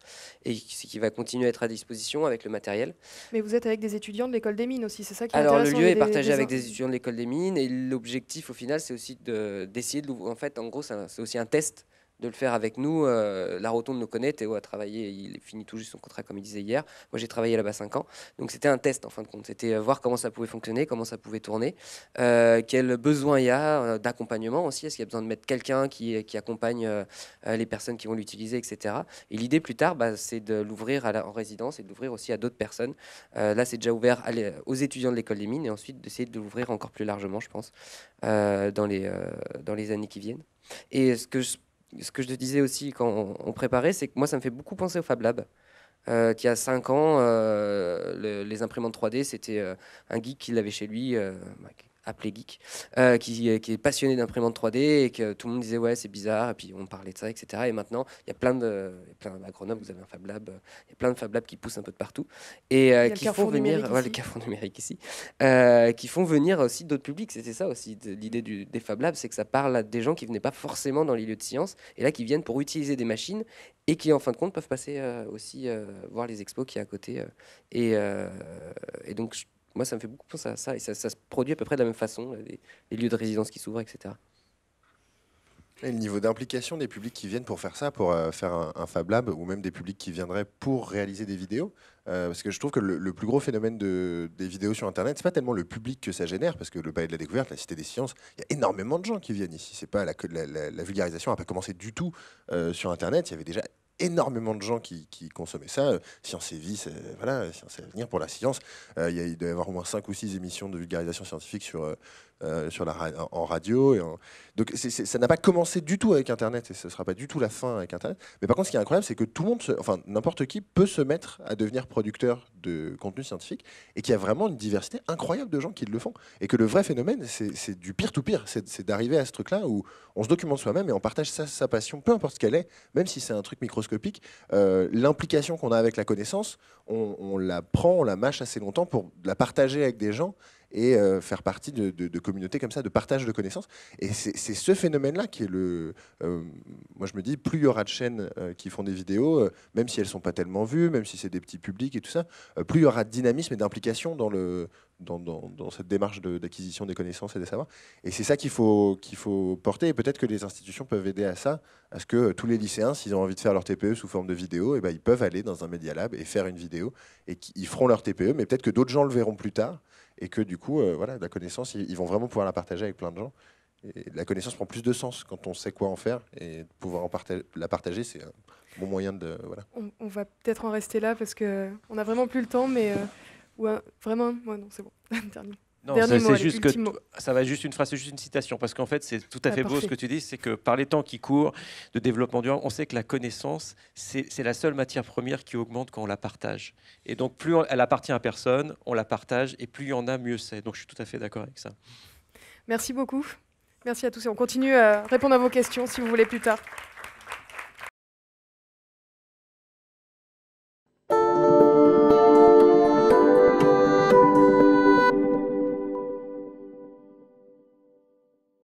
et qui va continuer à être à disposition avec le matériel. Mais vous êtes avec des étudiants de l'école des mines aussi, c'est ça qui est Alors, le lieu est partagé avec des étudiants de l'école des mines, et l'objectif au final, c'est aussi d'essayer de, d'essayer En fait, en gros, c'est aussi un test de le faire avec nous. Euh, la Rotonde nous connaît, Théo a travaillé, il finit tout juste son contrat comme il disait hier. Moi j'ai travaillé là-bas 5 ans, donc c'était un test en fin de compte, c'était euh, voir comment ça pouvait fonctionner, comment ça pouvait tourner, euh, quel besoin il y a d'accompagnement aussi, est-ce qu'il y a besoin de mettre quelqu'un qui, qui, accompagne les personnes qui vont l'utiliser, etc. Et l'idée plus tard, bah, c'est de l'ouvrir en résidence et de l'ouvrir aussi à d'autres personnes. là c'est déjà ouvert aux étudiants de l'école des mines et ensuite d'essayer de l'ouvrir encore plus largement, je pense, dans, les, dans les années qui viennent. Et ce que je ce que je te disais aussi quand on, préparait, c'est que moi, ça me fait beaucoup penser au Fab Lab. Euh, qui a 5 ans, euh, les imprimantes 3D, c'était euh, un geek qui l'avait chez lui, bah, appelé geek, euh, euh, qui, est passionné d'imprimante 3D et que tout le monde disait ouais c'est bizarre et puis on parlait de ça etc. Et maintenant il y a plein de plein vous avez un Fab Lab, il y a plein de Fab Labs qui poussent un peu de partout et euh, qui font venir ouais, le carrefour numérique ici, qui font venir aussi d'autres publics. C'était ça aussi l'idée des Fab Labs, c'est que ça parle à des gens qui venaient pas forcément dans les lieux de science et là qui viennent pour utiliser des machines et qui en fin de compte peuvent passer aussi voir les expos qui est à côté et, et donc moi, ça me fait beaucoup penser à ça, et ça, se produit à peu près de la même façon, les, lieux de résidence qui s'ouvrent, etc. Et le niveau d'implication des publics qui viennent pour faire ça, pour euh, faire un, Fab Lab, ou même des publics qui viendraient pour réaliser des vidéos, euh, parce que je trouve que le, plus gros phénomène de, des vidéos sur Internet, c'est pas tellement le public que ça génère, parce que le palais de la découverte, la cité des sciences, il y a énormément de gens qui viennent ici. C'est pas la, vulgarisation n'a pas commencé du tout euh, sur Internet. Il y avait déjà énormément de gens qui, consommaient ça. Euh, science et vie, c'est voilà, pour la science. Euh, il, y il doit y avoir au moins 5 ou 6 émissions de vulgarisation scientifique sur, euh, euh, sur la, en radio. Et Donc ça n'a pas commencé du tout avec Internet et ce ne sera pas du tout la fin avec Internet. Mais par contre, ce qui est incroyable, c'est que tout le monde, enfin n'importe qui peut se mettre à devenir producteur de contenu scientifique et qu'il y a vraiment une diversité incroyable de gens qui le font. Et que le vrai phénomène, c'est du pire tout pire. C'est d'arriver à ce truc-là où on se documente soi-même et on partage sa, passion, peu importe ce qu'elle est, même si c'est un truc microscopique. Euh, l'implication qu'on a avec la connaissance, on la prend, on la mâche assez longtemps pour la partager avec des gens et euh, faire partie de, communautés comme ça, de partage de connaissances. Et c'est ce phénomène-là qui est le... Euh, moi, je me dis, plus il y aura de chaînes euh, qui font des vidéos, même si elles ne sont pas tellement vues, même si c'est des petits publics et tout ça, plus il y aura de dynamisme et d'implication dans, dans, cette démarche d'acquisition des connaissances et des savoirs. Et c'est ça qu'il faut, faut porter. Et peut-être que les institutions peuvent aider à ça, à ce que tous les lycéens, s'ils ont envie de faire leur TPE sous forme de vidéo, et eh ben, ils peuvent aller dans un Media Lab et faire une vidéo. Et ils feront leur TPE, mais peut-être que d'autres gens le verront plus tard et que du coup, euh, voilà, la connaissance, ils, vont vraiment pouvoir la partager avec plein de gens. Et la connaissance prend plus de sens quand on sait quoi en faire et pouvoir la partager, c'est un bon moyen de voilà. On, va peut-être en rester là parce que on vraiment plus le temps, mais euh, vraiment, moi non, c'est bon, terminé. Non, c'est juste ça va juste une phrase, c'est juste une citation, parce qu'en fait, c'est tout à ah, fait beau ce que tu dis, c'est que par les temps qui courent de développement durable, on sait que la connaissance, c'est la seule matière première qui augmente quand on la partage. Et donc, plus elle appartient à personne, on la partage, et plus il y en a, mieux c'est. Donc, je suis tout à fait d'accord avec ça. Merci beaucoup. Merci à tous. Et on continue à répondre à vos questions si vous voulez plus tard.